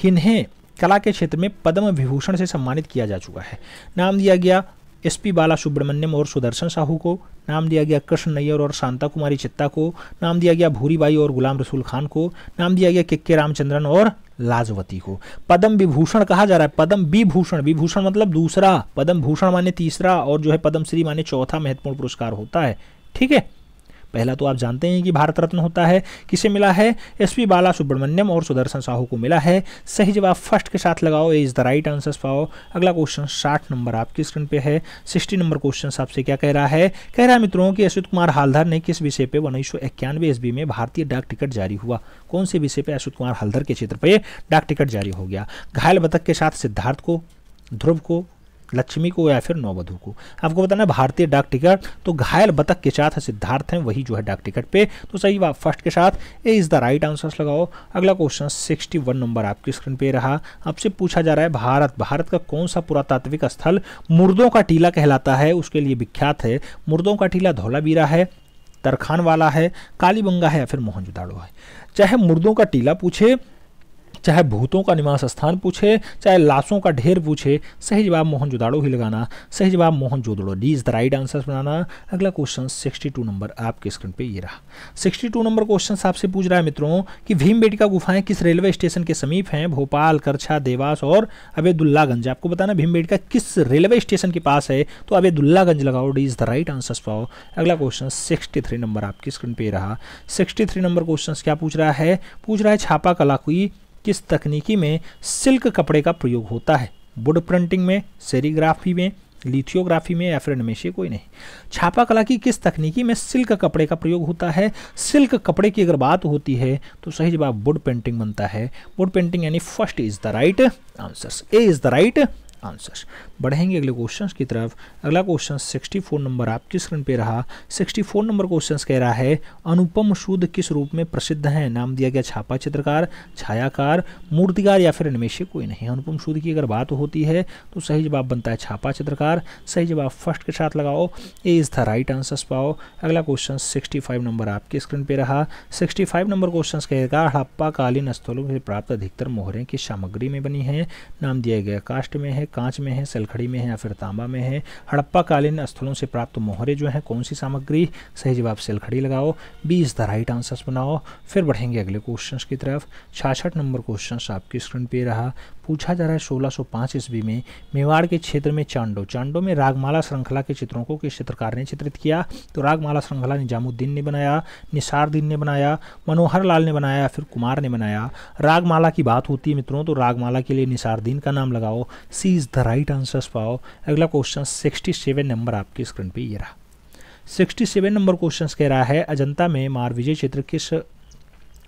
किन्हें कला के क्षेत्र में पद्म विभूषण से सम्मानित किया जा चुका है नाम दिया गया एस पी बाला सुब्रमण्यम और सुदर्शन साहू को नाम दिया गया कृष्ण नैयर और शांता कुमारी चित्ता को नाम दिया गया भूरीबाई और गुलाम रसूल खान को नाम दिया गया के के रामचंद्रन और लाजवती को पद्म विभूषण कहा जा रहा है पद्म विभूषण विभूषण मतलब दूसरा पद्म भूषण माने तीसरा और जो है पद्मश्री माने चौथा महत्वपूर्ण पुरस्कार होता है ठीक है पहला तो आप जानते हैं कि भारत रत्न होता है किसे मिला है एस पी बाला सुब्रमण्यम और सुदर्शन साहू को मिला है सही जवाब फर्स्ट के साथ लगाओ इज द राइट आंसर पाओ अगला क्वेश्चन साठ नंबर आपकी स्क्रीन पे है सिक्सटी नंबर क्वेश्चन आपसे क्या कह रहा है कह रहा है मित्रों की अश्वित कुमार हालधर ने किस विषय पर उन्नीस सौ इक्यानवे ईस्वी में भारतीय डाक टिकट जारी हुआ कौन से विषय पर अश्वित कुमार हालधर के क्षेत्र पर डाक टिकट जारी हो गया घायल बतख के साथ सिद्धार्थ को ध्रुव को लक्ष्मी को या फिर नौवधु को आपको बताना भारतीय डाक टिकट तो घायल बतख के साथ सिद्धार्थ हैं वही जो है डाक टिकट पे तो सही बात फर्स्ट के साथ A is the right answers लगाओ अगला क्वेश्चन सिक्सटी वन नंबर आपकी स्क्रीन पे रहा आपसे पूछा जा रहा है भारत भारत का कौन सा पुरातात्विक स्थल मुर्दों का टीला कहलाता है उसके लिए विख्यात है मुर्दों का टीला धौलाबीरा है तरखान वाला है कालीबंगा है या फिर मोहनजोदाड़ो है चाहे मुर्दों का टीला पूछे चाहे भूतों का निवास स्थान पूछे चाहे लाशों का ढेर पूछे सही जवाब मोहन जोदाड़ो ही लगाना सही जवाब मोहन जोदड़ो D is the right answer बनाना अगला क्वेश्चन 62 नंबर आपके स्क्रीन पे ये रहा 62 नंबर क्वेश्चन आपसे पूछ रहा है मित्रों कि भीमबेटका गुफाएं किस रेलवे स्टेशन के समीप हैं भोपाल करछा देवास और अबेदुल्लागंज आपको बताना भीमबेटका किस रेलवे स्टेशन के पास है तो अवेदुल्लागंज लगाओ D is the right answer पाओ अगला क्वेश्चन थ्री नंबर आपकी स्क्रीन पे रहा थ्री नंबर क्वेश्चन क्या पूछ रहा है पूछ रहा है छापा कला किस तकनीकी में सिल्क कपड़े का प्रयोग होता है वुड प्रिंटिंग में सेरीग्राफी में लिथियोग्राफी में या फिर इनमें कोई नहीं छापा कला की किस तकनीकी में सिल्क कपड़े का प्रयोग होता है सिल्क कपड़े की अगर बात होती है तो सही जवाब वुड पेंटिंग बनता है वुड पेंटिंग यानी first is the right answers A is the right answers बढ़ेंगे अगले क्वेश्चन की तरफ अगला क्वेश्चन 64 नंबर आपकी स्क्रीन पे रहा 64 नंबर क्वेश्चन कह रहा है अनुपम शुद्ध किस रूप में प्रसिद्ध है नाम दिया गया छापा चित्रकार छायाकार मूर्तिकार या फिर अनिमेश कोई नहीं अनुपम शुद्ध की अगर बात होती है तो सही जवाब बनता है छापा चित्रकार सही जवाब फर्स्ट के साथ लगाओ A is the right answer पाओ अगला क्वेश्चन फाइव नंबर आपकी स्क्रीन पे रहा फाइव नंबर क्वेश्चन कहेगा हड़प्पाकालीन स्थलों से प्राप्त अधिकतर मोहरें की सामग्री में बनी है नाम दिया गया कास्ट में है कांच में है सेल खड़ी में है या फिर तांबा में है हड़प्पा कालीन स्थलों से प्राप्त मोहरे जो हैं कौन सी सामग्री सही जवाब सेल खड़ी लगाओ इज द राइट आंसर्स बनाओ फिर बढ़ेंगे अगले क्वेश्चन की तरफ छाछठ नंबर क्वेश्चन आपकी स्क्रीन पे रहा पूछा जा रहा है 1605 ईस्वी में मेवाड़ के क्षेत्र में चांडो चांडो में रागमाला श्रृंखला के चित्रों को किस चित्रकार ने चित्रित किया तो रागमाला श्रृंखला निजामुद्दीन ने बनाया निसारदीन ने बनाया मनोहर लाल ने बनाया फिर कुमार ने बनाया रागमाला की बात होती है मित्रों तो रागमाला के लिए निसारद्दीन का नाम लगाओ C is the right answers पाओ अगला क्वेश्चन सिक्सटी नंबर आपकी स्क्रीन पर ये रहा 67 नंबर क्वेश्चन कह रहा है अजंता में मार विजय चित्र किस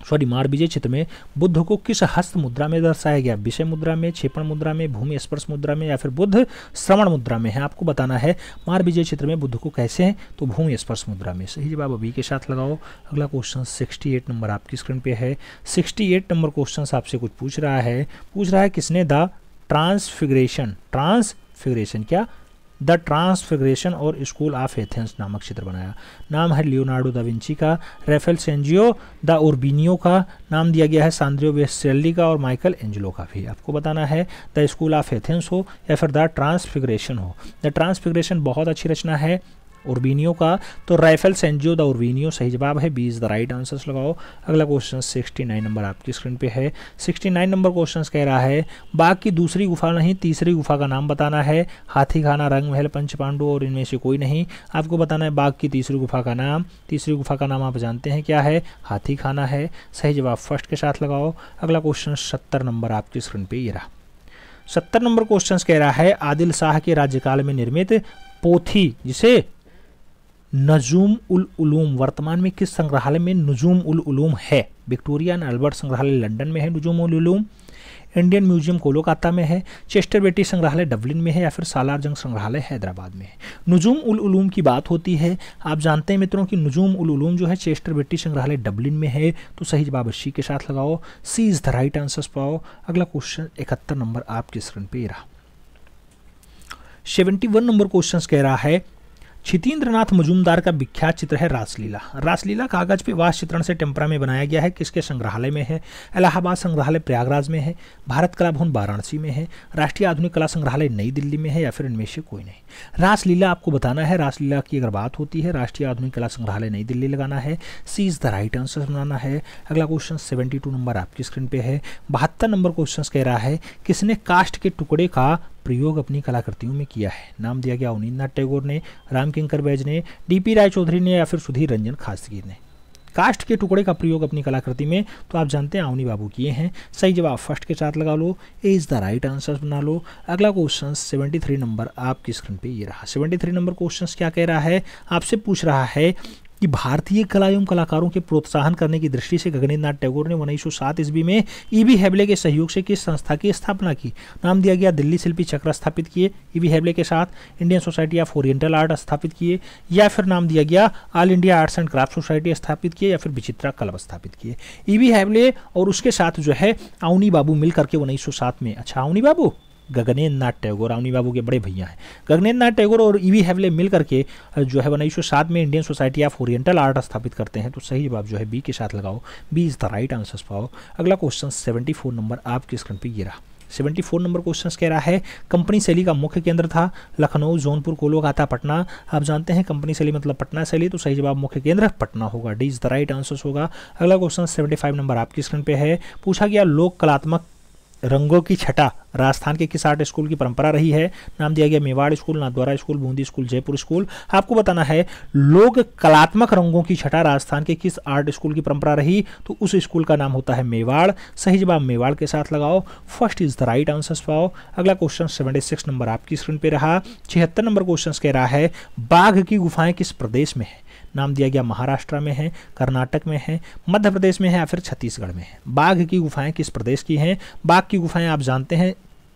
सॉरी मारबीजे चित्र में बुद्ध को किस हस्त मुद्रा में दर्शाया गया विषय मुद्रा में क्षेपण मुद्रा में भूमि स्पर्श मुद्रा में या फिर बुद्ध श्रवण मुद्रा में है आपको बताना है मारबीजे चित्र में बुद्ध को कैसे हैं तो भूमि स्पर्श मुद्रा में सही जवाब अभी के साथ लगाओ अगला क्वेश्चन सिक्सटी नंबर आपकी स्क्रीन पर है सिक्सटी नंबर क्वेश्चन आपसे कुछ पूछ रहा है पूछ रहा है किसने द ट्रांसफिग्रेशन ट्रांसफिग्रेशन क्या द ट्रांसफिग्रेशन और स्कूल ऑफ एथेंस नामक चित्र बनाया नाम है लियोनार्डो दा विंची का रेफेल सेंजियो द उर्बिनियो का नाम दिया गया है सान्द्रियो वेस्टेल्ली का और माइकल एंजलो का भी आपको बताना है द स्कूल ऑफ एथेंस हो या फिर द ट्रांसफिग्रेशन हो द ट्रांसफिग्रेशन बहुत अच्छी रचना है उर्वीनियो का तो राइफल सेंजियो द उर्वीनियो सही जवाब है B is the right answers लगाओ अगला क्वेश्चन 69 नंबर आपकी स्क्रीन पे है 69 नंबर क्वेश्चन कह रहा है बाघ की दूसरी गुफा नहीं तीसरी गुफा का नाम बताना है हाथी खाना रंग महल पंच पांडु और इनमें से कोई नहीं आपको बताना है बाघ की तीसरी गुफा का नाम तीसरी गुफा का नाम आप जानते हैं क्या है हाथी खाना है सही जवाब फर्स्ट के साथ लगाओ अगला क्वेश्चन सत्तर नंबर आपकी स्क्रीन पर ये रहा सत्तर नंबर क्वेश्चन कह रहा है आदिल शाह के राज्यकाल में निर्मित पोथी जिसे नजूम उल उलूम वर्तमान में किस संग्रहालय में नजूम उल उलूम है विक्टोरिया एंड अल्बर्ट संग्रहालय लंदन में है नजूम उल उलूम इंडियन म्यूजियम कोलकाता में है चेस्टर बेटी संग्रहालय डबलिन में है या फिर सालार जंग संग्रहालय हैदराबाद में है नजूम उल उलूम की बात होती है आप जानते हैं मित्रों कि नजूम उल उलूम जो है चेस्टर बेटी संग्रहालय डबलिन में है तो सही जवाब अशी के साथ लगाओ C is the right answer पाओ अगला क्वेश्चन इकहत्तर नंबर आपके स्क्रीन पर रहा सेवेंटी वन नंबर क्वेश्चन कह रहा है नाथ मजूमदार का विख्यात चित्र है रासलीला रासलीला कागज पे वास चित्रण से टेम्परा में बनाया गया है किसके संग्रहालय में है इलाहाबाद संग्रहालय प्रयागराज में है भारत कला भवन वाराणसी में है राष्ट्रीय आधुनिक कला संग्रहालय नई दिल्ली में है या फिर इनमें से कोई नहीं रासलीला आपको बताना है रासलीला की अगर बात होती है राष्ट्रीय आधुनिक कला संग्रहालय नई दिल्ली लगाना है C is the right answer बनाना है अगला क्वेश्चन सेवेंटी नंबर आपकी स्क्रीन पर है बहत्तर नंबर क्वेश्चन कह रहा है किसने कास्ट के टुकड़े का प्रयोग अपनी कलाकृतियों में किया है नाम दिया गया उनिंद्रनाथ टैगोर ने राम किंकर बैज ने डीपी राय चौधरी ने या फिर सुधीर रंजन खासगीर ने कास्ट के टुकड़े का प्रयोग अपनी कलाकृति में तो आप जानते हैं आउनी बाबू किए हैं सही जवाब फर्स्ट के साथ लगा लो A is the right answer बना लो अगला क्वेश्चन 73 नंबर आपकी स्क्रीन पे ये रहा 73 नंबर क्वेश्चन क्या कह रहा है आपसे पूछ रहा है कि भारतीय कला एवं कलाकारों के प्रोत्साहन करने की दृष्टि से गगनेन्द्रनाथ टैगोर ने उन्नीस सौ सात ईस्वी में ई बी हैबले के सहयोग से किस संस्था की स्थापना की नाम दिया गया दिल्ली शिल्पी चक्र स्थापित किए ई वी हैबले के साथ Indian society of oriental art स्थापित किए या फिर नाम दिया गया all India arts and craft society स्थापित किए या फिर विचित्रा क्लब स्थापित किए ई वी हैबले और उसके साथ जो है आउनी बाबू मिल करके उन्नीस में अच्छा आउनी बाबू गगनेन्द्रनाथ टैगोर अवनी बाबू के बड़े भैया हैं गगनेन्द्रनाथ टैगोर और ईवी e हैवले मिल करके जो है उन्नीस सौ में Indian society of oriental art स्थापित करते हैं तो सही जवाब जो है बी के साथ लगाओ B is the right answer पाओ अगला क्वेश्चन सेवेंटी फोर नंबर आपके स्क्रीन पर ये रहा 74 नंबर क्वेश्चन कह रहा है कंपनी शैली का मुख्य केंद्र था लखनऊ जौनपुर कोलकाता पटना आप जानते हैं कंपनी शैली मतलब पटना शैली तो सही जवाब मुख्य केंद्र पटना होगा D is the right answer होगा अगला क्वेश्चन 75 नंबर आपकी स्क्रीन पे है पूछा गया लोक कलात्मक रंगों की छटा राजस्थान के किस आर्ट स्कूल की परंपरा रही है नाम दिया गया Mewar school Nathdwara school Bundi school Jaipur school आपको बताना है लोग कलात्मक रंगों की छटा राजस्थान के किस आर्ट स्कूल की परंपरा रही तो उस स्कूल का नाम होता है मेवाड़ सही जवाब मेवाड़ के साथ लगाओ first is the right answer पाओ अगला क्वेश्चन सेवेंटी सिक्स नंबर आपकी स्क्रीन पर रहा छिहत्तर नंबर क्वेश्चन कह रहा है बाघ की गुफाएं किस प्रदेश में है नाम दिया गया महाराष्ट्र में है कर्नाटक में है मध्य प्रदेश में है या फिर छत्तीसगढ़ में है बाघ की गुफाएं किस प्रदेश की हैं बाघ की गुफाएं आप जानते हैं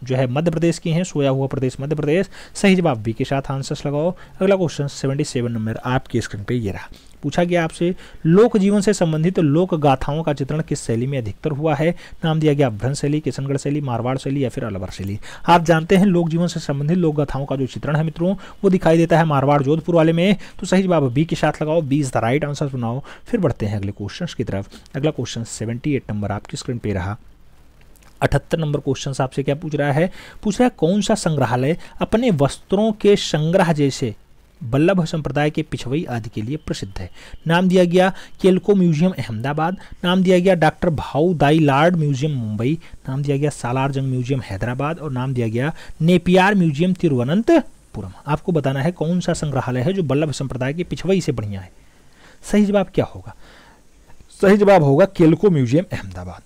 जो है मध्य प्रदेश की हैं सोया हुआ प्रदेश मध्य प्रदेश सही जवाब बी के साथ आंसर्स लगाओ अगला क्वेश्चन सेवेंटी सेवन नंबर आपकी स्क्रीन पर ये रहा पूछा गया आपसे लोक जीवन से संबंधित लोक गाथाओं का चित्रण किस शैली में अधिकतर हुआ है नाम दिया गया भ्रंश शैली किशनगढ़ शैली मारवाड़ शैली या फिर अलवर शैली आप जानते हैं लोक जीवन से संबंधित लोक गाथाओं का जो चित्रण है मित्रों वो दिखाई देता है मारवाड़ जोधपुर वाले में तो सही जवाब बी के साथ लगाओ B is the right answer सुनाओ फिर बढ़ते हैं अगले क्वेश्चन की तरफ अगला क्वेश्चन सेवेंटी नंबर आपकी स्क्रीन पर रहा अठहत्तर नंबर क्वेश्चन आपसे क्या पूछ रहा है पूछ रहा है कौन सा संग्रहालय अपने वस्त्रों के संग्रह जैसे बल्लभ संप्रदाय के पिछवई आदि के लिए प्रसिद्ध है नाम दिया गया केलको म्यूजियम अहमदाबाद नाम दिया गया डॉक्टर भाऊ दाई लार्ड म्यूजियम मुंबई नाम दिया गया सालार जंग म्यूजियम हैदराबाद और नाम दिया गया नेपियार म्यूजियम तिरुवनंतपुरम आपको बताना है कौन सा संग्रहालय है जो बल्लभ संप्रदाय के पिछवई से बढ़िया है सही जवाब क्या होगा सही जवाब होगा Calico museum Ahmedabad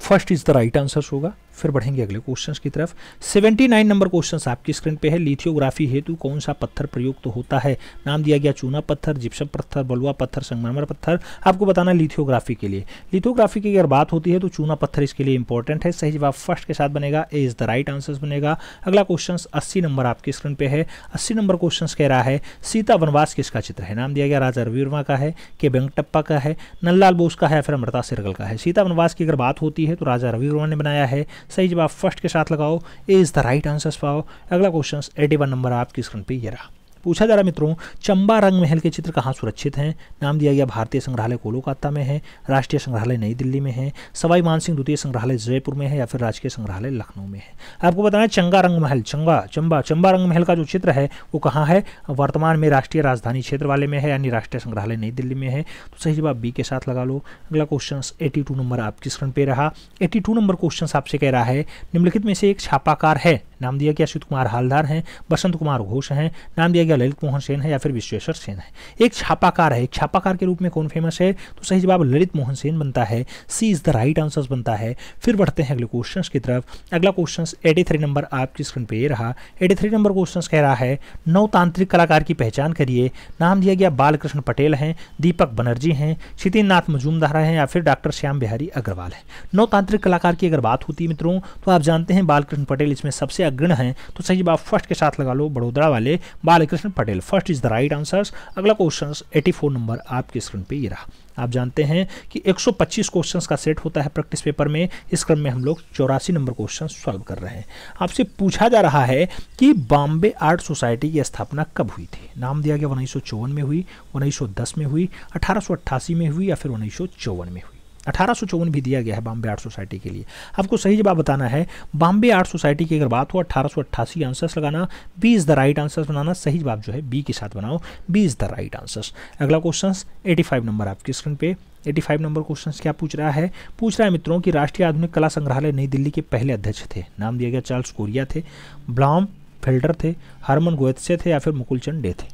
first is the right answer होगा फिर बढ़ेंगे अगले क्वेश्चंस की तरफ 79 नंबर क्वेश्चंस आपकी स्क्रीन पे है लिथियोग्राफी हेतु कौन सा पत्थर प्रयुक्त तो होता है नाम दिया गया चूना पत्थर जिप्सम पत्थर बलुआ पत्थर संगमरमर पत्थर आपको बताना लिथियोग्राफी के लिए लिथियोग्राफी की अगर बात होती है तो चूना पत्थर इसके लिए इंपॉर्टेंट है सही जवाब फर्स्ट के साथ बनेगा A is the right answer बनेगा अगला क्वेश्चन अस्सी नंबर आपकी स्क्रीन पे है अस्सी नंबर क्वेश्चन कह रहा है सीता वनवास किसका चित्र है नाम दिया गया राजा रविवर्मा का है के वेंकटप्पा का है नललाल बोस का है फिर अमृता सिरगल का है सीता वनवास की अगर बात होती है तो राजा रविवर्मा ने बनाया है सही जवाब फर्स्ट के साथ लगाओ इज़ द राइट आंसर पाओ अगला क्वेश्चन एटी वन नंबर आपकी स्क्रीन पर यह रहा पूछा जा रहा मित्रों चंबा रंग महल के चित्र कहाँ सुरक्षित हैं नाम दिया गया भारतीय संग्रहालय कोलकाता में है राष्ट्रीय संग्रहालय नई दिल्ली में है सवाई मानसिंह द्वितीय संग्रहालय जयपुर में है या फिर राजकीय संग्रहालय लखनऊ में है आपको बताना चंगा रंग महल चंगा चंबा चंबा रंग महल का जो चित्र है वो कहाँ है वर्तमान में राष्ट्रीय राजधानी क्षेत्र वाले में है यानी राष्ट्रीय संग्रहालय नई दिल्ली में है तो सही जवाब बी के साथ लगा लो अगला क्वेश्चन एटी नंबर आपकी स्क्रीन पे रहा एटी नंबर क्वेश्चन आपसे कह रहा है निम्नलिखित में से एक छापाकार है नाम दिया गया अशित कुमार हालदार हैं बसंत कुमार घोष हैं नाम दिया गया ललित मोहन सेन है या फिर विश्वेश्वर सेन है एक छापाकार है एक छापाकार के रूप में कौन फेमस है तो सही जवाब ललित मोहन सेन बनता है C is the right answer बनता है फिर बढ़ते हैं अगले क्वेश्चन की तरफ अगला क्वेश्चन एटी थ्री नंबर आपकी स्क्रीन पर रहा एटी थ्री नंबर क्वेश्चन कह रहा है नवतांत्रिक कलाकार की पहचान करिए नाम दिया गया बालकृष्ण पटेल हैं दीपक बनर्जी हैं क्षितिन नाथ मजूमदार हैं या फिर डॉक्टर श्याम बिहारी अग्रवाल हैं नवतांत्रिक कलाकार की अगर बात होती है मित्रों तो आप जानते हैं बालकृष्ण पटेल इसमें सबसे या गृण हैं तो सही जवाब फर्स्ट के साथ लगा लो बड़ोदरा वाले Balkrishna Patel first is the right answer अगला क्वेश्चन 84 नंबर आपके स्क्रीन पे ये रहा आप जानते हैं कि 125 क्वेश्चंस का सेट होता है प्रैक्टिस पेपर में इस क्रम में हम लोग चौरासी नंबर क्वेश्चन सॉल्व कर रहे हैं आपसे पूछा जा रहा है कि बॉम्बे आर्ट सोसाइटी की स्थापना कब हुई थी नाम दिया गया उन्नीस में हुई उन्नीस में हुई अठारह में हुई या फिर उन्नीस में हुई अठारह भी दिया गया है बॉम्बे आर्ट सोसाइटी के लिए आपको सही जवाब बताना है बॉम्बे आर्ट सोसाइटी की अगर बात हो अठारह आंसर्स लगाना B is the right answers बनाना सही जवाब जो है बी के साथ बनाओ B is the right answers अगला क्वेश्चन फाइव नंबर आपकी स्क्रीन पे 85 नंबर क्वेश्चन क्या पूछ रहा है पूछ रहा है मित्रों कि राष्ट्रीय आधुनिक कला संग्रहालय नई दिल्ली के पहले अध्यक्ष थे नाम दिया गया चार्ल्स कोरिया थे ब्लॉम फिल्डर थे हरमन गोयत्से थे या फिर मुकुल डे थे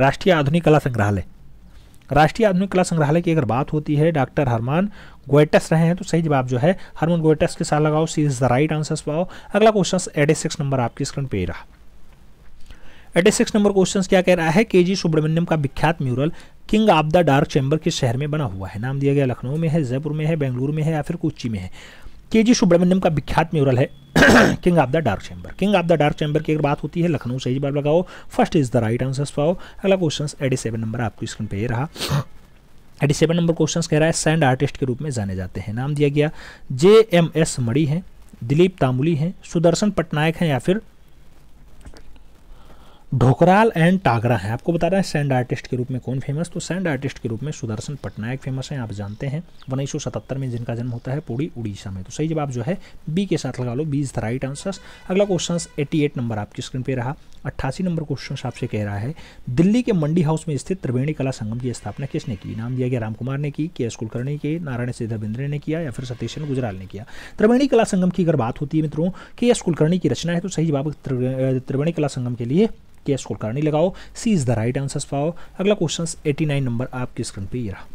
राष्ट्रीय आधुनिक कला संग्रहालय राष्ट्रीय आधुनिक कला संग्रहालय की अगर बात होती है डॉक्टर हरमान गोयटस रहे हैं तो सही जवाब जो है हरमान गोयटस के साथ लगाओ C is the right answer पाओ अगला क्वेश्चन एटी सिक्स नंबर आपकी स्क्रीन पे रहा एटी सिक्स नंबर क्वेश्चन क्या कह रहा है के जी सुब्रमण्यम का विख्यात mural king of the dark chamber किस शहर में बना हुआ है नाम दिया गया लखनऊ में है जयपुर में है बेंगलुरु में है या फिर कोच्ची में है के जी सुब्रमण्यम का विख्यात म्यूरल है king of the dark chamber king of the dark chamber की अगर बात होती है लखनऊ से ही बार लगाओ first is the right answer पाओ अगला क्वेश्चन एटी सेवन नंबर आपकी स्क्रीन पे ये रहा एटी सेवन नंबर क्वेश्चन कह रहा है सैंड आर्टिस्ट के रूप में जाने जाते हैं नाम दिया गया जे एम एस मड़ी हैं दिलीप तामुली हैं सुदर्शन पटनायक हैं या फिर ढोकराल एंड टागरा है आपको बता रहा है सैंड आर्टिस्ट के रूप में कौन फेमस तो सैंड आर्टिस्ट के रूप में सुदर्शन पटनायक फेमस हैं आप जानते हैं उन्नीस में जिनका जन्म होता है पूरी उड़ीसा में तो सही जवाब जो है बी के साथ लगा लो B is the right answer अगला क्वेश्चन 88 नंबर आपकी स्क्रीन पे रहा अट्ठासी नंबर क्वेश्चन आपसे कह रहा है दिल्ली के मंडी हाउस में स्थित त्रिवेणी कला संगम की स्थापना किसने की नाम दिया गया रामकुमार ने की के एस कुलकर्णी के नारायण सिद्ध ने किया या फिर सतीश गुजराल ने किया त्रिवेणी कला संगम की अगर बात होती है मित्रों के एस कुलकर्णी की रचना है तो सही जवाब त्रिवेणी कला संगम के लिए किया स्कोर करने लगाओ C is the right answer पाओ अगला क्वेश्चन एटी नाइन नंबर आपके स्क्रीन पर ही रहा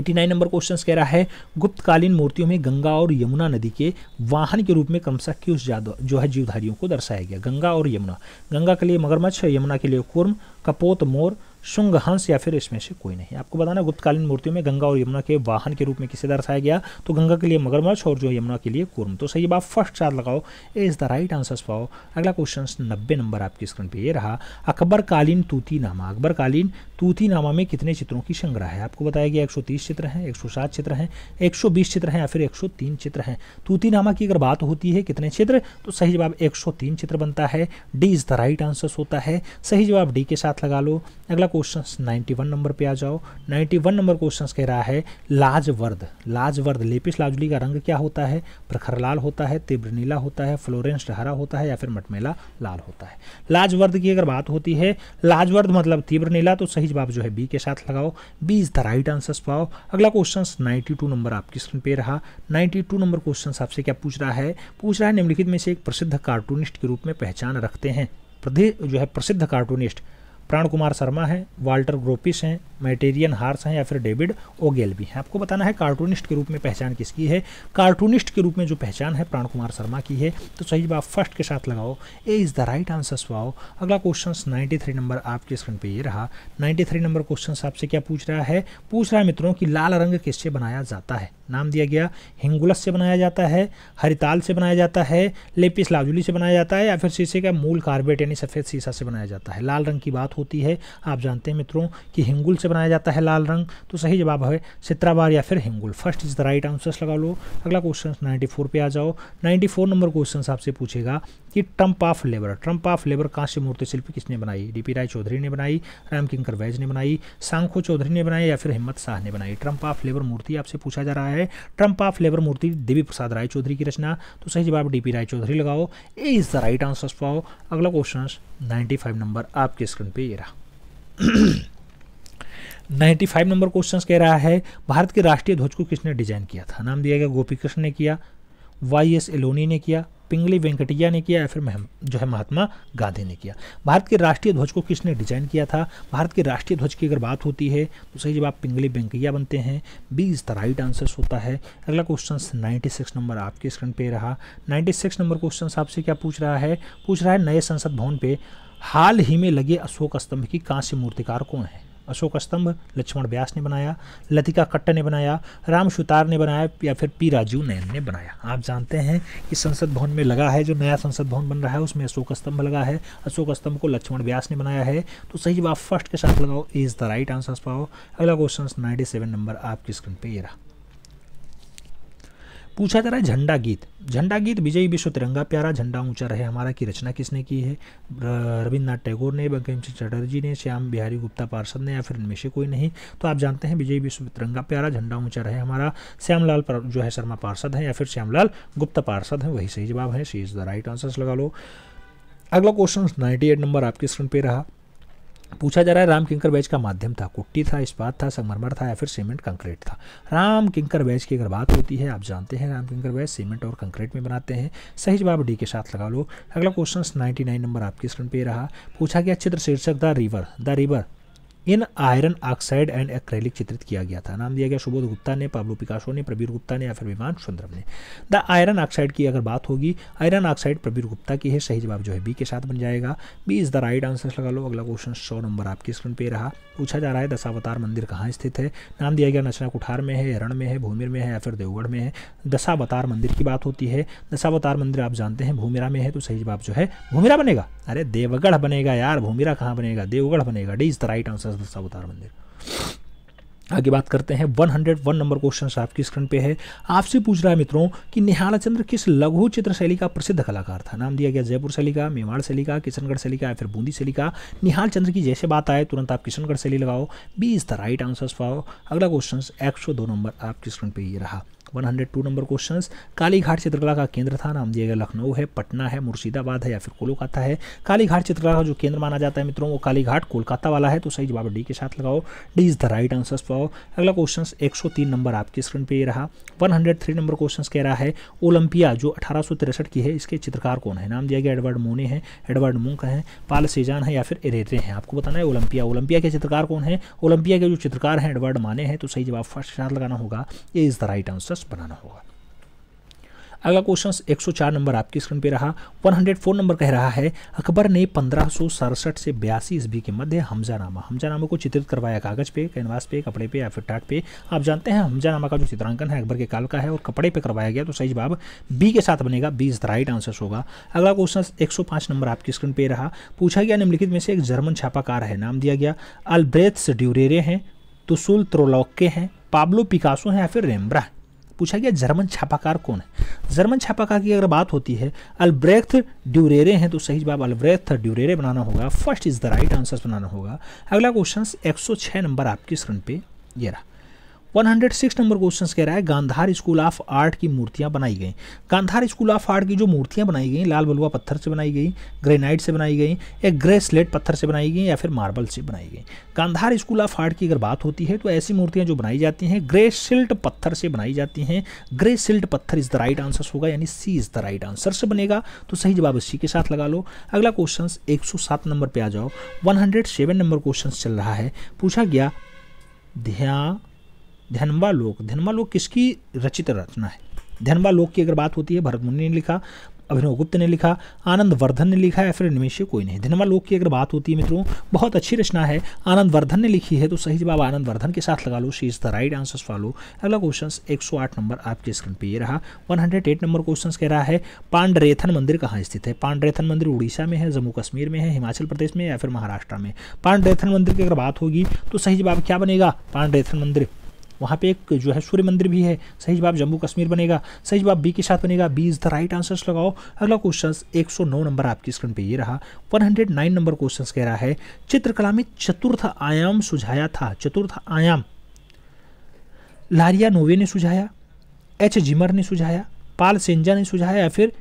89 नंबर क्वेश्चन कह रहा है गुप्तकालीन मूर्तियों में गंगा और यमुना नदी के वाहन के रूप में क्रमशः किस जो है जीवधारियों को दर्शाया गया गंगा और यमुना गंगा के लिए मगरमच्छ यमुना के लिए कुर्म कपोत मोर शुंग हंस या फिर इसमें से कोई नहीं आपको बताना गुप्तकालीन मूर्तियों में गंगा और यमुना के वाहन के रूप में किसे दर्शाया गया तो गंगा के लिए मगरमच्छ और जो यमुना के लिए कुर्म तो सही बात फर्स्ट चार लगाओ इज़ द राइट आंसर पाओ अगला क्वेश्चन नब्बे नंबर आपकी स्क्रीन पर ये रहा अकबरकालीन तूती नामा अकबरकालीन तूतीनामा में कितने चित्रों की संग्रह है आपको बताया गया 130 चित्र हैं 107 चित्र हैं 120 चित्र हैं या फिर 103 चित्र हैं तूतीनामा की अगर बात होती है कितने चित्र तो सही जवाब 103 चित्र बनता है D is the right answer होता है सही जवाब डी के साथ लगा लो अगला क्वेश्चन 91 नंबर पर आ जाओ 91 नंबर क्वेश्चन कह रहा है लाजवर्द लाजवर्द लेपिस लाजुली का रंग क्या होता है प्रखर लाल होता है तीव्र नीला होता है फ्लोरेंस हरा होता है या फिर मटमेला लाल होता है लाजवर्द की अगर बात होती है लाजवर्द मतलब तीव्र नीला तो सही जब आप जो है बी के साथ लगाओ B is the right answer पाओ अगला क्वेश्चन 92 नंबर आपकी स्क्रीन पे रहा 92 नंबर क्वेश्चन आपसे क्या पूछ रहा है पूछ रहा है निम्नलिखित में से एक प्रसिद्ध कार्टूनिस्ट के रूप में पहचान रखते हैं जो है प्रसिद्ध कार्टूनिस्ट प्राण कुमार शर्मा हैं वाल्टर ग्रोपिस हैं मैटेरियन हार्स हैं या फिर डेविड ओगेल भी हैं आपको बताना है कार्टूनिस्ट के रूप में पहचान किसकी है कार्टूनिस्ट के रूप में जो पहचान है प्राण कुमार शर्मा की है तो सही जवाब फर्स्ट के साथ लगाओ A is the right answer स्वाओ अगला क्वेश्चन नाइन्टी नंबर आपके स्क्रीन पर ये रहा नाइन्टी नंबर क्वेश्चन आपसे क्या पूछ रहा है पूछ रहा है मित्रों की लाल रंग किससे बनाया जाता है नाम दिया गया हिंगुलस से बनाया जाता है हरिताल से बनाया जाता है लेपिस लाजुली से बनाया जाता है या फिर शीशे का मूल कार्बेट यानी सफ़ेद शीशा से बनाया जाता है लाल रंग की बात होती है आप जानते हैं मित्रों कि हिंगुल से बनाया जाता है लाल रंग तो सही जवाब है सित्राबार या फिर हिंगुल first is the right answers लगा लो अगला क्वेश्चन नाइन्टी फोर पे आ जाओ नाइन्टी फोर नंबर क्वेश्चन आपसे पूछेगा कि triumph of labour triumph of labour कांस्य मूर्ति शिल्प किसने बनाई डीपी राय चौधरी ने बनाई राम किंकर वैज ने बनाई सांखो चौधरी ने बनाई या फिर हिम्मत शाह ने बनाई ट्रंप ऑफ लेबर मूर्ति आपसे पूछा जा रहा है ट्रंप ऑफ लेबर मूर्ति देवी प्रसाद राय चौधरी की रचना तो सही जवाब डी राय चौधरी लगाओ A is the right answer पाओ अगला क्वेश्चन नाइन्टी नंबर आपके स्क्रीन पर ये रहा 95 नंबर क्वेश्चन कह रहा है भारत के राष्ट्रीय ध्वज को किसने डिजाइन किया था नाम दिया गया गोपी कृष्ण ने किया वाई एस एलोनी ने किया पिंगली वेंकटिया ने किया या फिर जो है महात्मा गांधी ने किया भारत के राष्ट्रीय ध्वज को किसने डिजाइन किया था भारत के राष्ट्रीय ध्वज की अगर बात होती है तो सही जवाब पिंगली वेंकैया बनते हैं B is the right answer होता है अगला क्वेश्चन 96 नंबर आपके स्क्रीन पे रहा 96 नंबर क्वेश्चन आपसे क्या पूछ रहा है पूछ रहा है नए संसद भवन पे हाल ही में लगे अशोक स्तंभ की कांस्य मूर्तिकार कौन है अशोक स्तंभ लक्ष्मण व्यास ने बनाया लतिका कट्ट ने बनाया राम शुतार ने बनाया या फिर पी राजू नैन ने बनाया आप जानते हैं कि संसद भवन में लगा है जो नया संसद भवन बन रहा है उसमें अशोक स्तंभ लगा है अशोक स्तंभ को लक्ष्मण व्यास ने बनाया है तो सही जवाब फर्स्ट के साथ लगाओ इज द राइट आंसर पाओ अगला क्वेश्चन नाइन्टी नंबर आपकी स्क्रीन पर ये रहा पूछा जा रहा है झंडा गीत झंडा गीत विजयी विश्व तिरंगा प्यारा झंडा ऊंचा रहे हमारा की रचना किसने की है रविन्द्रनाथ टैगोर ने बंकिम सिंह चटर्जी ने श्याम बिहारी गुप्ता पार्षद ने या फिर इनमें से कोई नहीं तो आप जानते हैं विजयी विश्व तिरंगा प्यारा झंडा ऊंचा रहे हमारा श्यामलाल जो है शर्मा पार्षद है या फिर श्यामलाल गुप्ता पार्षद है वही सही जवाब है C is the right answers लगा लो अगला क्वेश्चन नाइन्टी एट नंबर आपकी स्क्रीन पे रहा पूछा जा रहा है राम किंकर बैच का माध्यम था कुट्टी था इस्पात था संगमरमर था या फिर सीमेंट कंक्रीट था राम किंकर बैच की अगर बात होती है आप जानते हैं राम किंकर बैच सीमेंट और कंक्रीट में बनाते हैं सही जवाब डी के साथ लगा लो अगला क्वेश्चन 99 नंबर आपकी स्क्रीन पे रहा पूछा गया चित्र शीर्षक the river the river in iron oxide and acrylic चित्रित किया गया था नाम दिया गया सुबोध गुप्ता ने पाब्लो पिकासो ने प्रबीर गुप्ता ने या फिर विमान सुंदरम ने द आयरन ऑक्साइड की अगर बात होगी आयरन ऑक्साइड प्रबीर गुप्ता की है सही जवाब जो है बी के साथ बन जाएगा B is the right answer लगा लो अगला क्वेश्चन सौ नंबर आपकी स्क्रीन पे रहा पूछा जा रहा है दशावतार मंदिर कहाँ स्थित है नाम दिया गया नचना कुठार में है रण में है भूमिर में है या फिर देवगढ़ में है दशावतार मंदिर की बात होती है दशावतार मंदिर आप जानते हैं भूमिरा में है तो सही जवाब जो है भूमिरा बनेगा अरे देवगढ़ बनेगा यार भूमिरा कहाँ बनेगा देवगढ़ बनेगा D is the right answer Banaras दस अवतार मंदिर आगे बात करते हैं 101 नंबर क्वेश्चन आपकी स्क्रीन पे है आपसे पूछ रहा है मित्रों कि निहाला चंद्र किस लघु चित्र शैली का प्रसिद्ध कलाकार था नाम दिया गया जयपुर शैली का मेवाड़ शैली का किशनगढ़ शैली का या फिर बूंदी शैली का निहाल चंद्र की जैसे बात आए तुरंत आप किशनगढ़ शैली लगाओ B is the right answer पाओ अगला क्वेश्चन एक नंबर आपकी स्क्रीन पर ये रहा 102 नंबर क्वेश्चन कालीघाट चित्रकला का केंद्र था नाम दिया गया लखनऊ है पटना है मुर्शिदाबाद है या फिर कोलकाता है कालीघाट चित्रकला का जो केंद्र माना जाता है मित्रों वो कालीघाट कोलकाता वाला है तो सही जवाब डी के साथ लगाओ D is the right answer पाओ अगला क्वेश्चन तीन नंबर आपके स्क्रीन पर ये रहा थ्री नंबर क्वेश्चन कह रहा है ओलंपिया जो अठारह की है इसके चित्रकार कौन है नाम दिया गया एडवर्ड मोने हैं एडवर्ड मुंक हैं पाल सेजान है या फिर एरेरे हैं आपको बताना है ओलंपिया ओलंपिया के चित्रकार कौन है ओलंपिया के जो चित्रकार हैं एडवर्ड माने हैं तो सही जवाब फर्स्ट साथ लगाना होगा ये is the right answer notes बनाना होगा अगला क्वेश्चन 104 नंबर आपकी स्क्रीन पे रहा 104 नंबर कह रहा है अकबर ने पंद्रह से बयासी ईस्वी के मध्य हमजानामा हमजानामा को चित्रित करवाया कागज पे कैनवास पे कपड़े पे या फिर टाट पे आप जानते हैं हमजानामा का जो चित्रांकन है अकबर के काल का है और कपड़े पे करवाया गया तो सही जवाब बी के साथ बनेगा B is the right answer होगा अगला क्वेश्चन एक नंबर आपकी स्क्रीन पे रहा पूछा गया निम्नलिखित में से एक जर्मन छापाकार है नाम दिया गया अल्ब्रेथ्स ड्यूरेरे हैं तुसुल त्रोलॉक्के हैं पाब्लो पिकासो हैं या फिर रेम्ब्रा पूछा गया जर्मन छापाकार कौन है जर्मन छापाकार की अगर बात होती है अल्ब्रेथ ड्यूरेरे हैं तो सही जवाब अल्ब्रेथ ड्यूरेरे बनाना होगा first is the right answer बनाना होगा अगला क्वेश्चन एक नंबर आपकी स्क्रीन पे ये रहा 106 नंबर क्वेश्चन कह रहा है गांधार स्कूल ऑफ आर्ट की मूर्तियां बनाई गई गांधार स्कूल ऑफ आर्ट की जो मूर्तियां बनाई गई लाल बलुआ पत्थर से बनाई गई ग्रेनाइट से बनाई गई या ग्रे स्लेट पत्थर से बनाई गई या फिर मार्बल से बनाई गई गांधार स्कूल ऑफ आर्ट की अगर बात होती है तो ऐसी मूर्तियाँ जो बनाई जाती हैं ग्रे सिल्ट पत्थर से बनाई जाती हैं ग्रे सिल्ट पत्थर इज द राइट आंसर होगा यानी C is the right answer से बनेगा तो सही जवाब इसी के साथ लगा लो अगला क्वेश्चन एक नंबर पर आ जाओ वन नंबर क्वेश्चन चल रहा है पूछा गया ध्यान ध्यानवालोक लोक धनवा लोक किसकी रचित रचना है ध्यानवालोक लोक की अगर बात होती है भरत मुनि ने लिखा अभिनव गुप्त ने लिखा आनंद वर्धन ने लिखा या फिर निमेश कोई नहीं धनवा लोक की अगर बात होती है मित्रों बहुत अच्छी रचना है आनंद वर्धन ने लिखी है तो सही जवाब आनंद वर्धन के साथ लगा लो C is the right answer फॉलो अगला क्वेश्चन 108 नंबर आपके स्क्रीन पे ये रहा 108 नंबर क्वेश्चन कह रहा है पांडरेथन मंदिर कहाँ स्थित है पांडरेथन मंदिर उड़ीसा में है जम्मू कश्मीर में है हिमाचल प्रदेश में या फिर महाराष्ट्र में पांडरेथन मंदिर की अगर बात होगी तो सही जवाब क्या बनेगा पांडरेथन मंदिर वहाँ पे एक जो है सूर्य मंदिर भी है सही जवाब जम्मू कश्मीर बनेगा सही जवाब बी के साथ बनेगा B is the right answers लगाओ अगला क्वेश्चन 109 नंबर आपकी स्क्रीन पे ये रहा 109 नंबर क्वेश्चन कह रहा है चित्रकला में चतुर्थ आयाम सुझाया था चतुर्थ आयाम लारिया नोवे ने सुझाया एच जिमर ने सुझाया पाल सेंजा ने सुझाया या फिर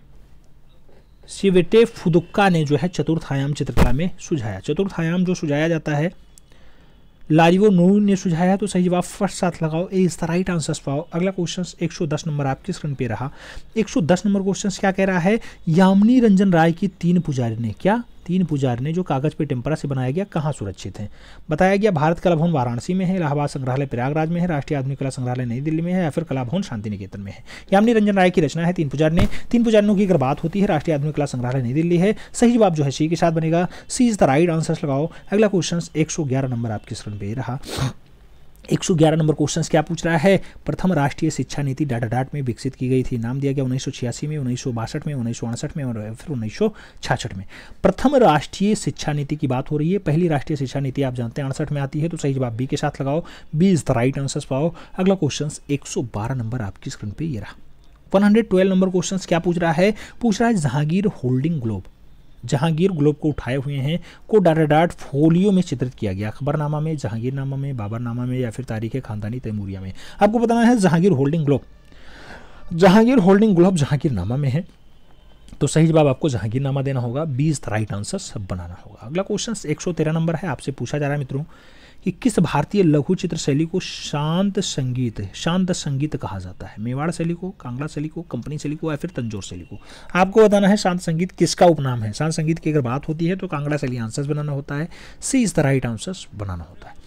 शिवेटे फुदुक्का ने जो है चतुर्थायाम चित्रकला में सुझाया चतुर्थायाम जो सुझाया जाता है लारिवो नूर ने सुझाया तो सही जवाब फर्स्ट साथ लगाओ ए इस राइट आंसर पाओ अगला क्वेश्चन 110 नंबर आपकी स्क्रीन पे रहा 110 नंबर क्वेश्चन क्या कह रहा है यामिनी रंजन राय की तीन पुजारी ने क्या तीन पुजारी ने जो कागज़ पे टेम्परा से बनाया गया कहाँ सुरक्षित हैं बताया गया भारत कला भवन वाराणसी में है इलाहाबाद संग्रहालय प्रयागराज में है राष्ट्रीय आधुनिक कला संग्रहालय नई दिल्ली में है या फिर कला भवन शांति निकेतन में है यामनी रंजन राय की रचना है तीन पुजारी ने तीन पुजारियों की अगर बात होती है राष्ट्रीय आधुनिक कला संग्रहालय नई दिल्ली है सही जवाब जो है सी के साथ बनेगा C is the right answers लगाओ अगला क्वेश्चन एक नंबर आपके स्क्रीन पर रहा 111 नंबर क्वेश्चन क्या पूछ रहा है प्रथम राष्ट्रीय शिक्षा नीति डाटा डाट में विकसित की गई थी नाम दिया गया उन्नीस में उन्नीस में उन्नीस में और फिर उन्नीस में प्रथम राष्ट्रीय शिक्षा नीति की बात हो रही है पहली राष्ट्रीय शिक्षा नीति आप जानते हैं अड़सठ में आती है तो सही जवाब बी के साथ लगाओ B is the right answer पाओ अगला क्वेश्चन एक नंबर आपकी स्क्रीन पर यह रहा ट्वेल्व नंबर क्वेश्चन क्या पूछ रहा है पूछ रहा है Jahangir holding globe Jahangir globe को उठाए हुए हैं को डाटाडाट फोलियो में चित्रित किया गया अखबरनामा में जहांगीरनामा में बाबरनामा में या फिर तारीख खानदानी तैमूरिया में आपको बताना है Jahangir holding globe Jahangir holding globe Jahangirnama में है तो सही जवाब आपको जहांगीरनामा देना होगा बीस राइट आंसर सब बनाना होगा अगला क्वेश्चन एक नंबर है आपसे पूछा जा रहा है मित्रों कि किस भारतीय लघु चित्र शैली को शांत संगीत शांत संगीत कहा जाता है मेवाड़ शैली को कांगड़ा शैली को कंपनी शैली को या फिर तंजोर शैली को आपको बताना है शांत संगीत किसका उपनाम है शांत संगीत की अगर बात होती है तो कांगड़ा शैली आंसर्स बनाना होता है C is the right answers बनाना होता है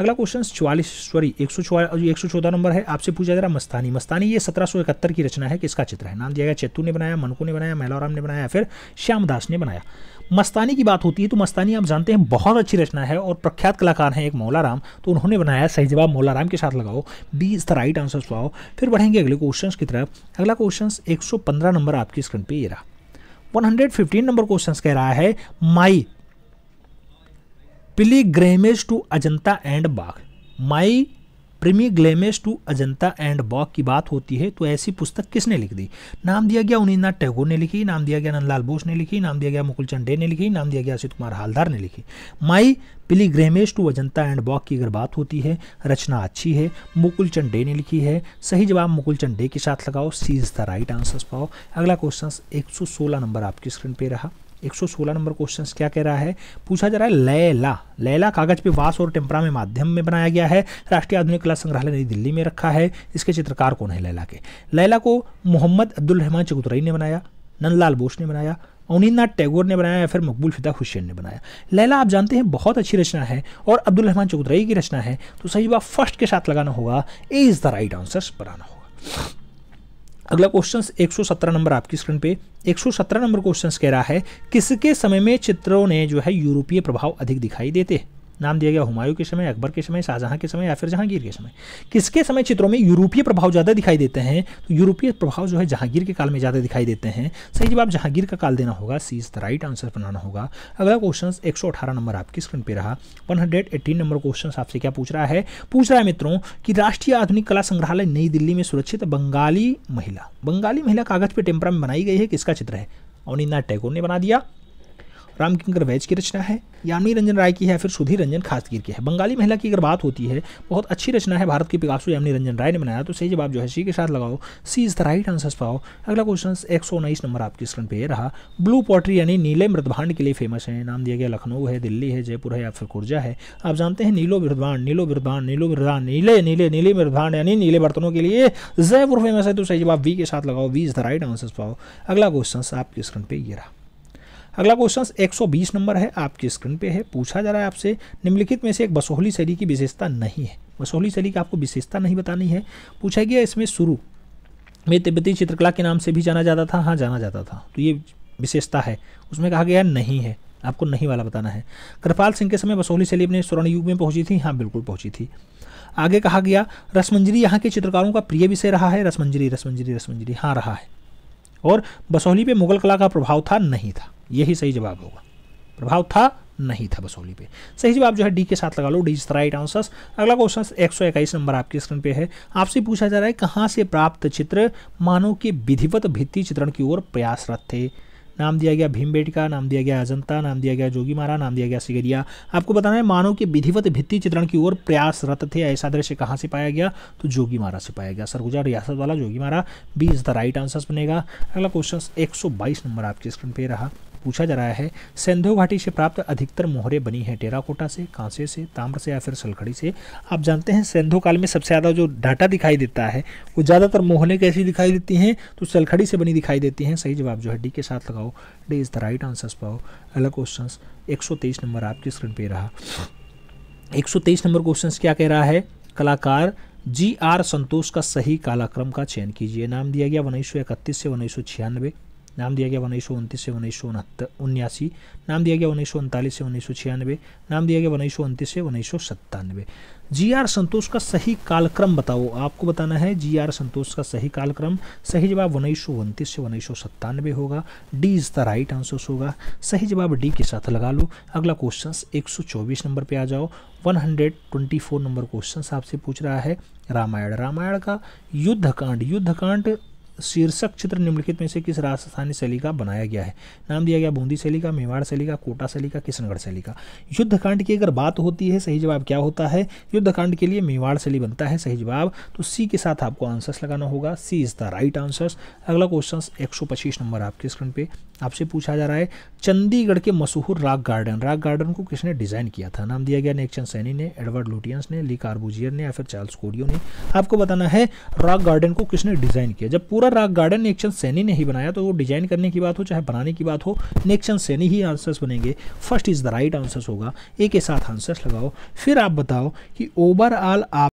अगला क्वेश्चन चौवालीस सॉरी एक सौ एक सौ चौदह नंबर है आपसे पूछा जा रहा मस्तानी मस्तानी ये सत्रह सौ इकहत्तर की रचना है किसका चित्र है नाम दिया गया चेतू ने बनाया मनकू ने बनाया मैलाराम ने बनाया फिर श्यामदास ने बनाया मस्तानी की बात होती है तो मस्तानी आप जानते हैं बहुत अच्छी रचना है और प्रख्यात कलाकार हैं एक मौलाराम तो उन्होंने बनाया सही जवाब मौलाराम के साथ लगाओ B is the right answer सुहाओ फिर बढ़ेंगे अगले क्वेश्चन की तरफ अगला क्वेश्चन एक नंबर आपकी स्क्रीन पर ये रहा वन नंबर क्वेश्चन कह रहा है माई पिली ग्रेमेज to Ajanta and Bagh my pilgrimage to Ajanta and Bagh की बात होती है तो ऐसी पुस्तक किसने लिख दी नाम दिया गया उनींद्रनाथ टैगोर ने लिखी नाम दिया गया नंदलाल बोस ने लिखी नाम दिया गया मुकुल चंडे ने लिखी नाम दिया गया असित कुमार हालदार ने लिखी my pilgrimage to Ajanta and Bagh की अगर बात होती है रचना अच्छी है मुकुल चंडे ने लिखी है सही जवाब मुकुल चंडे के साथ लगाओ C is the right answers पाओ अगला क्वेश्चन 116 नंबर आपकी स्क्रीन पे रहा 116 नंबर क्वेश्चन क्या कह रहा है पूछा जा रहा है लैला लैला कागज पे वास और टेम्परा में माध्यम में बनाया गया है राष्ट्रीय आधुनिक कला संग्रहालय नई दिल्ली में रखा है इसके चित्रकार कौन है लैला के लैला को मोहम्मद अब्दुल रहमान चगुतराई ने बनाया नंदलाल बोस ने बनाया अवनींद्रनाथ टैगोर ने बनाया या फिर मकबूल फिदा हुसैन ने बनाया लैला आप जानते हैं बहुत अच्छी रचना है और अब्दुल रहमान चौधरी की रचना है तो सही बात फर्स्ट के साथ लगाना होगा A is the right answer बनाना होगा अगला क्वेश्चन 117 नंबर आपकी स्क्रीन पे 117 नंबर क्वेश्चन कह रहा है किसके समय में चित्रों ने जो है यूरोपीय प्रभाव अधिक दिखाई देते हैं नाम दिया गया हुमायूं के समय अकबर के समय शाहजहां के समय या फिर जहांगीर के समय किसके समय चित्रों में यूरोपीय प्रभाव ज़्यादा दिखाई देते हैं तो यूरोपीय प्रभाव जो है जहांगीर के काल में ज़्यादा दिखाई देते हैं सही जवाब जहांगीर का काल देना होगा C is the right answer बनाना होगा अगला क्वेश्चन एक नंबर आपकी स्क्रीन पर रहा वन नंबर क्वेश्चन आपसे क्या पूछ रहा है पूछ रहा है मित्रों कि राष्ट्रीय आधुनिक कला संग्रहालय नई दिल्ली में सुरक्षित बंगाली महिला बंगाली महिला कागज पर टेम्परा में बनाई गई है किसका चित्र है और टैगोर ने बना दिया रामकिंकर वैज की रचना है यामिनी रंजन राय की है फिर सुधीर रंजन खासगीर की है बंगाली महिला की अगर बात होती है बहुत अच्छी रचना है भारत की पिकासो यामिनी रंजन राय ने बनाया तो सही जवाब जो है सी के साथ लगाओ C is the right answer पाओ अगला क्वेश्चन एक सौ उन्नीस नंबर आपकी स्क्रीन पर रहा ब्लू पॉटरी यानी नीले मृदभांड के लिए फेमस है नाम दिया गया लखनऊ है दिल्ली है जयपुर है या फिर कुर्जा है आप जानते हैं नीलो मृदभांड नीलो मृदभांड नीलो मृदभांड नीले नीले नीले मृदभांड यानी नीले बर्तनों के लिए जयपुर फेमस है तो सही जवाब वी के साथ लगाओ V is the right answer पाओ अगला क्वेश्चन आपकी स्क्रीन पर ये रहा अगला क्वेश्चन 120 नंबर है आपकी स्क्रीन पे है पूछा जा रहा है आपसे निम्नलिखित में से एक बसोहली शैली की विशेषता नहीं है बसोहली शैली की आपको विशेषता नहीं बतानी है पूछा गया इसमें शुरू में तिब्बती चित्रकला के नाम से भी जाना जाता था हाँ जाना जाता था तो ये विशेषता है उसमें कहा गया नहीं है आपको नहीं वाला बताना है कृपाल सिंह के समय बसोहली शैली अपने स्वर्ण युग में पहुंची थी हाँ बिल्कुल पहुंची थी आगे कहा गया रसमंजरी यहाँ के चित्रकारों का प्रिय विषय रहा है रसमंजरी रसमंजरी रसमंजरी हाँ रहा है और बसोहली पे मुगल कला का प्रभाव था नहीं था यही सही जवाब होगा प्रभाव था नहीं था बसोली पे सही जवाब जो है डी के साथ लगा लो D is the right answer अगला क्वेश्चन एक सौ इक्कीस नंबर आपके स्क्रीन पे है आपसे पूछा जा रहा है कहाँ से प्राप्त चित्र मानव के विधिवत भित्ति चित्रण की ओर प्रयासरत थे नाम दिया गया भीमबेटका नाम दिया गया अजंता नाम दिया गया जोगी मारा नाम दिया गया सिगरिया आपको बताना है मानव के विधिवत भित्ति चित्रण की ओर प्रयासरत थे ऐसा दृश्य कहाँ से पाया गया तो जोगी मारा से पाया गया सरगुजा रियासत वाला Jogimara B is the right answer बनेगा अगला क्वेश्चन बाईस नंबर आपकी स्क्रीन पे रहा पूछा जा रहा है सिंधु घाटी से प्राप्त अधिकतर मोहरे बनी हैं टेराकोटा से कांसे से ताम्र से या फिर सलखड़ी से आप जानते हैं सिंधु काल में सबसे ज़्यादा जो डाटा दिखाई देता है वो ज़्यादातर मोहरें कैसी दिखाई देती हैं तो सलखड़ी से बनी दिखाई देती हैं सही जवाब जो है डी के साथ लगाओ D is the right answers पाओ अलग क्वेश्चन एक नंबर आपकी स्क्रीन पर रहा एक नंबर क्वेश्चन क्या कह रहा है कलाकार जी आर संतोष का सही कालाक्रम का चयन कीजिए नाम दिया गया उन्नीस से उन्नीस नाम दिया गया उन्नीस सौ उनतीस से उन्नीस सौ उनहत्तर उन्यासी नाम दिया गया उन्नीस सौ उनतालीस से उन्नीस सौ छियानवे नाम दिया गया उन्नीस सौ उनतीस से उन्नीस सौ सत्तानवे जी आर संतोष का सही कालक्रम बताओ आपको बताना है जी आर संतोष का सही कालक्रम सही जवाब उन्नीस सौ उनतीस से उन्नीस सौ सत्तानवे होगा D is the right answer होगा सही जवाब डी के साथ लगा लो अगला क्वेश्चन एक सौ चौबीस नंबर पे आ जाओ one hundred twenty four number question आपसे पूछ रहा है रामायण रामायण का युद्ध कांड युद्ध कांड शीर्षक चित्र निम्नलिखित में से किस राजस्थानी शैली का बनाया गया है नाम दिया गया बूंदी शैली का मेवाड़ शैली का कोटा शैली का किशनगढ़ शैली का युद्धकांड की अगर बात होती है सही जवाब क्या होता है युद्धकांड के लिए मेवाड़ शैली बनता है सही जवाब तो सी के साथ आपको आंसर्स लगाना होगा C is the right answers अगला क्वेश्चन एक नंबर आपके स्क्रीन पर आपसे पूछा जा रहा है चंडीगढ़ के मशहूर राग गार्डन राग गार्डन को किसने डिज़ाइन किया था नाम दिया गया नेक्चन सैनी ने एडवर्ड लुटियंस ने ली कार्बुजियर ने या फिर चार्ल्स कोडियो ने आपको बताना है राग गार्डन को किसने डिज़ाइन किया जब पूरा पूरा राग गार्डन नेक्शन सैनी ने ही बनाया तो वो डिजाइन करने की बात हो चाहे बनाने की बात हो नेक्शन सैनी ही आंसर्स बनेंगे first is the right answers होगा एक के साथ आंसर्स लगाओ फिर आप बताओ कि ओवरऑल आप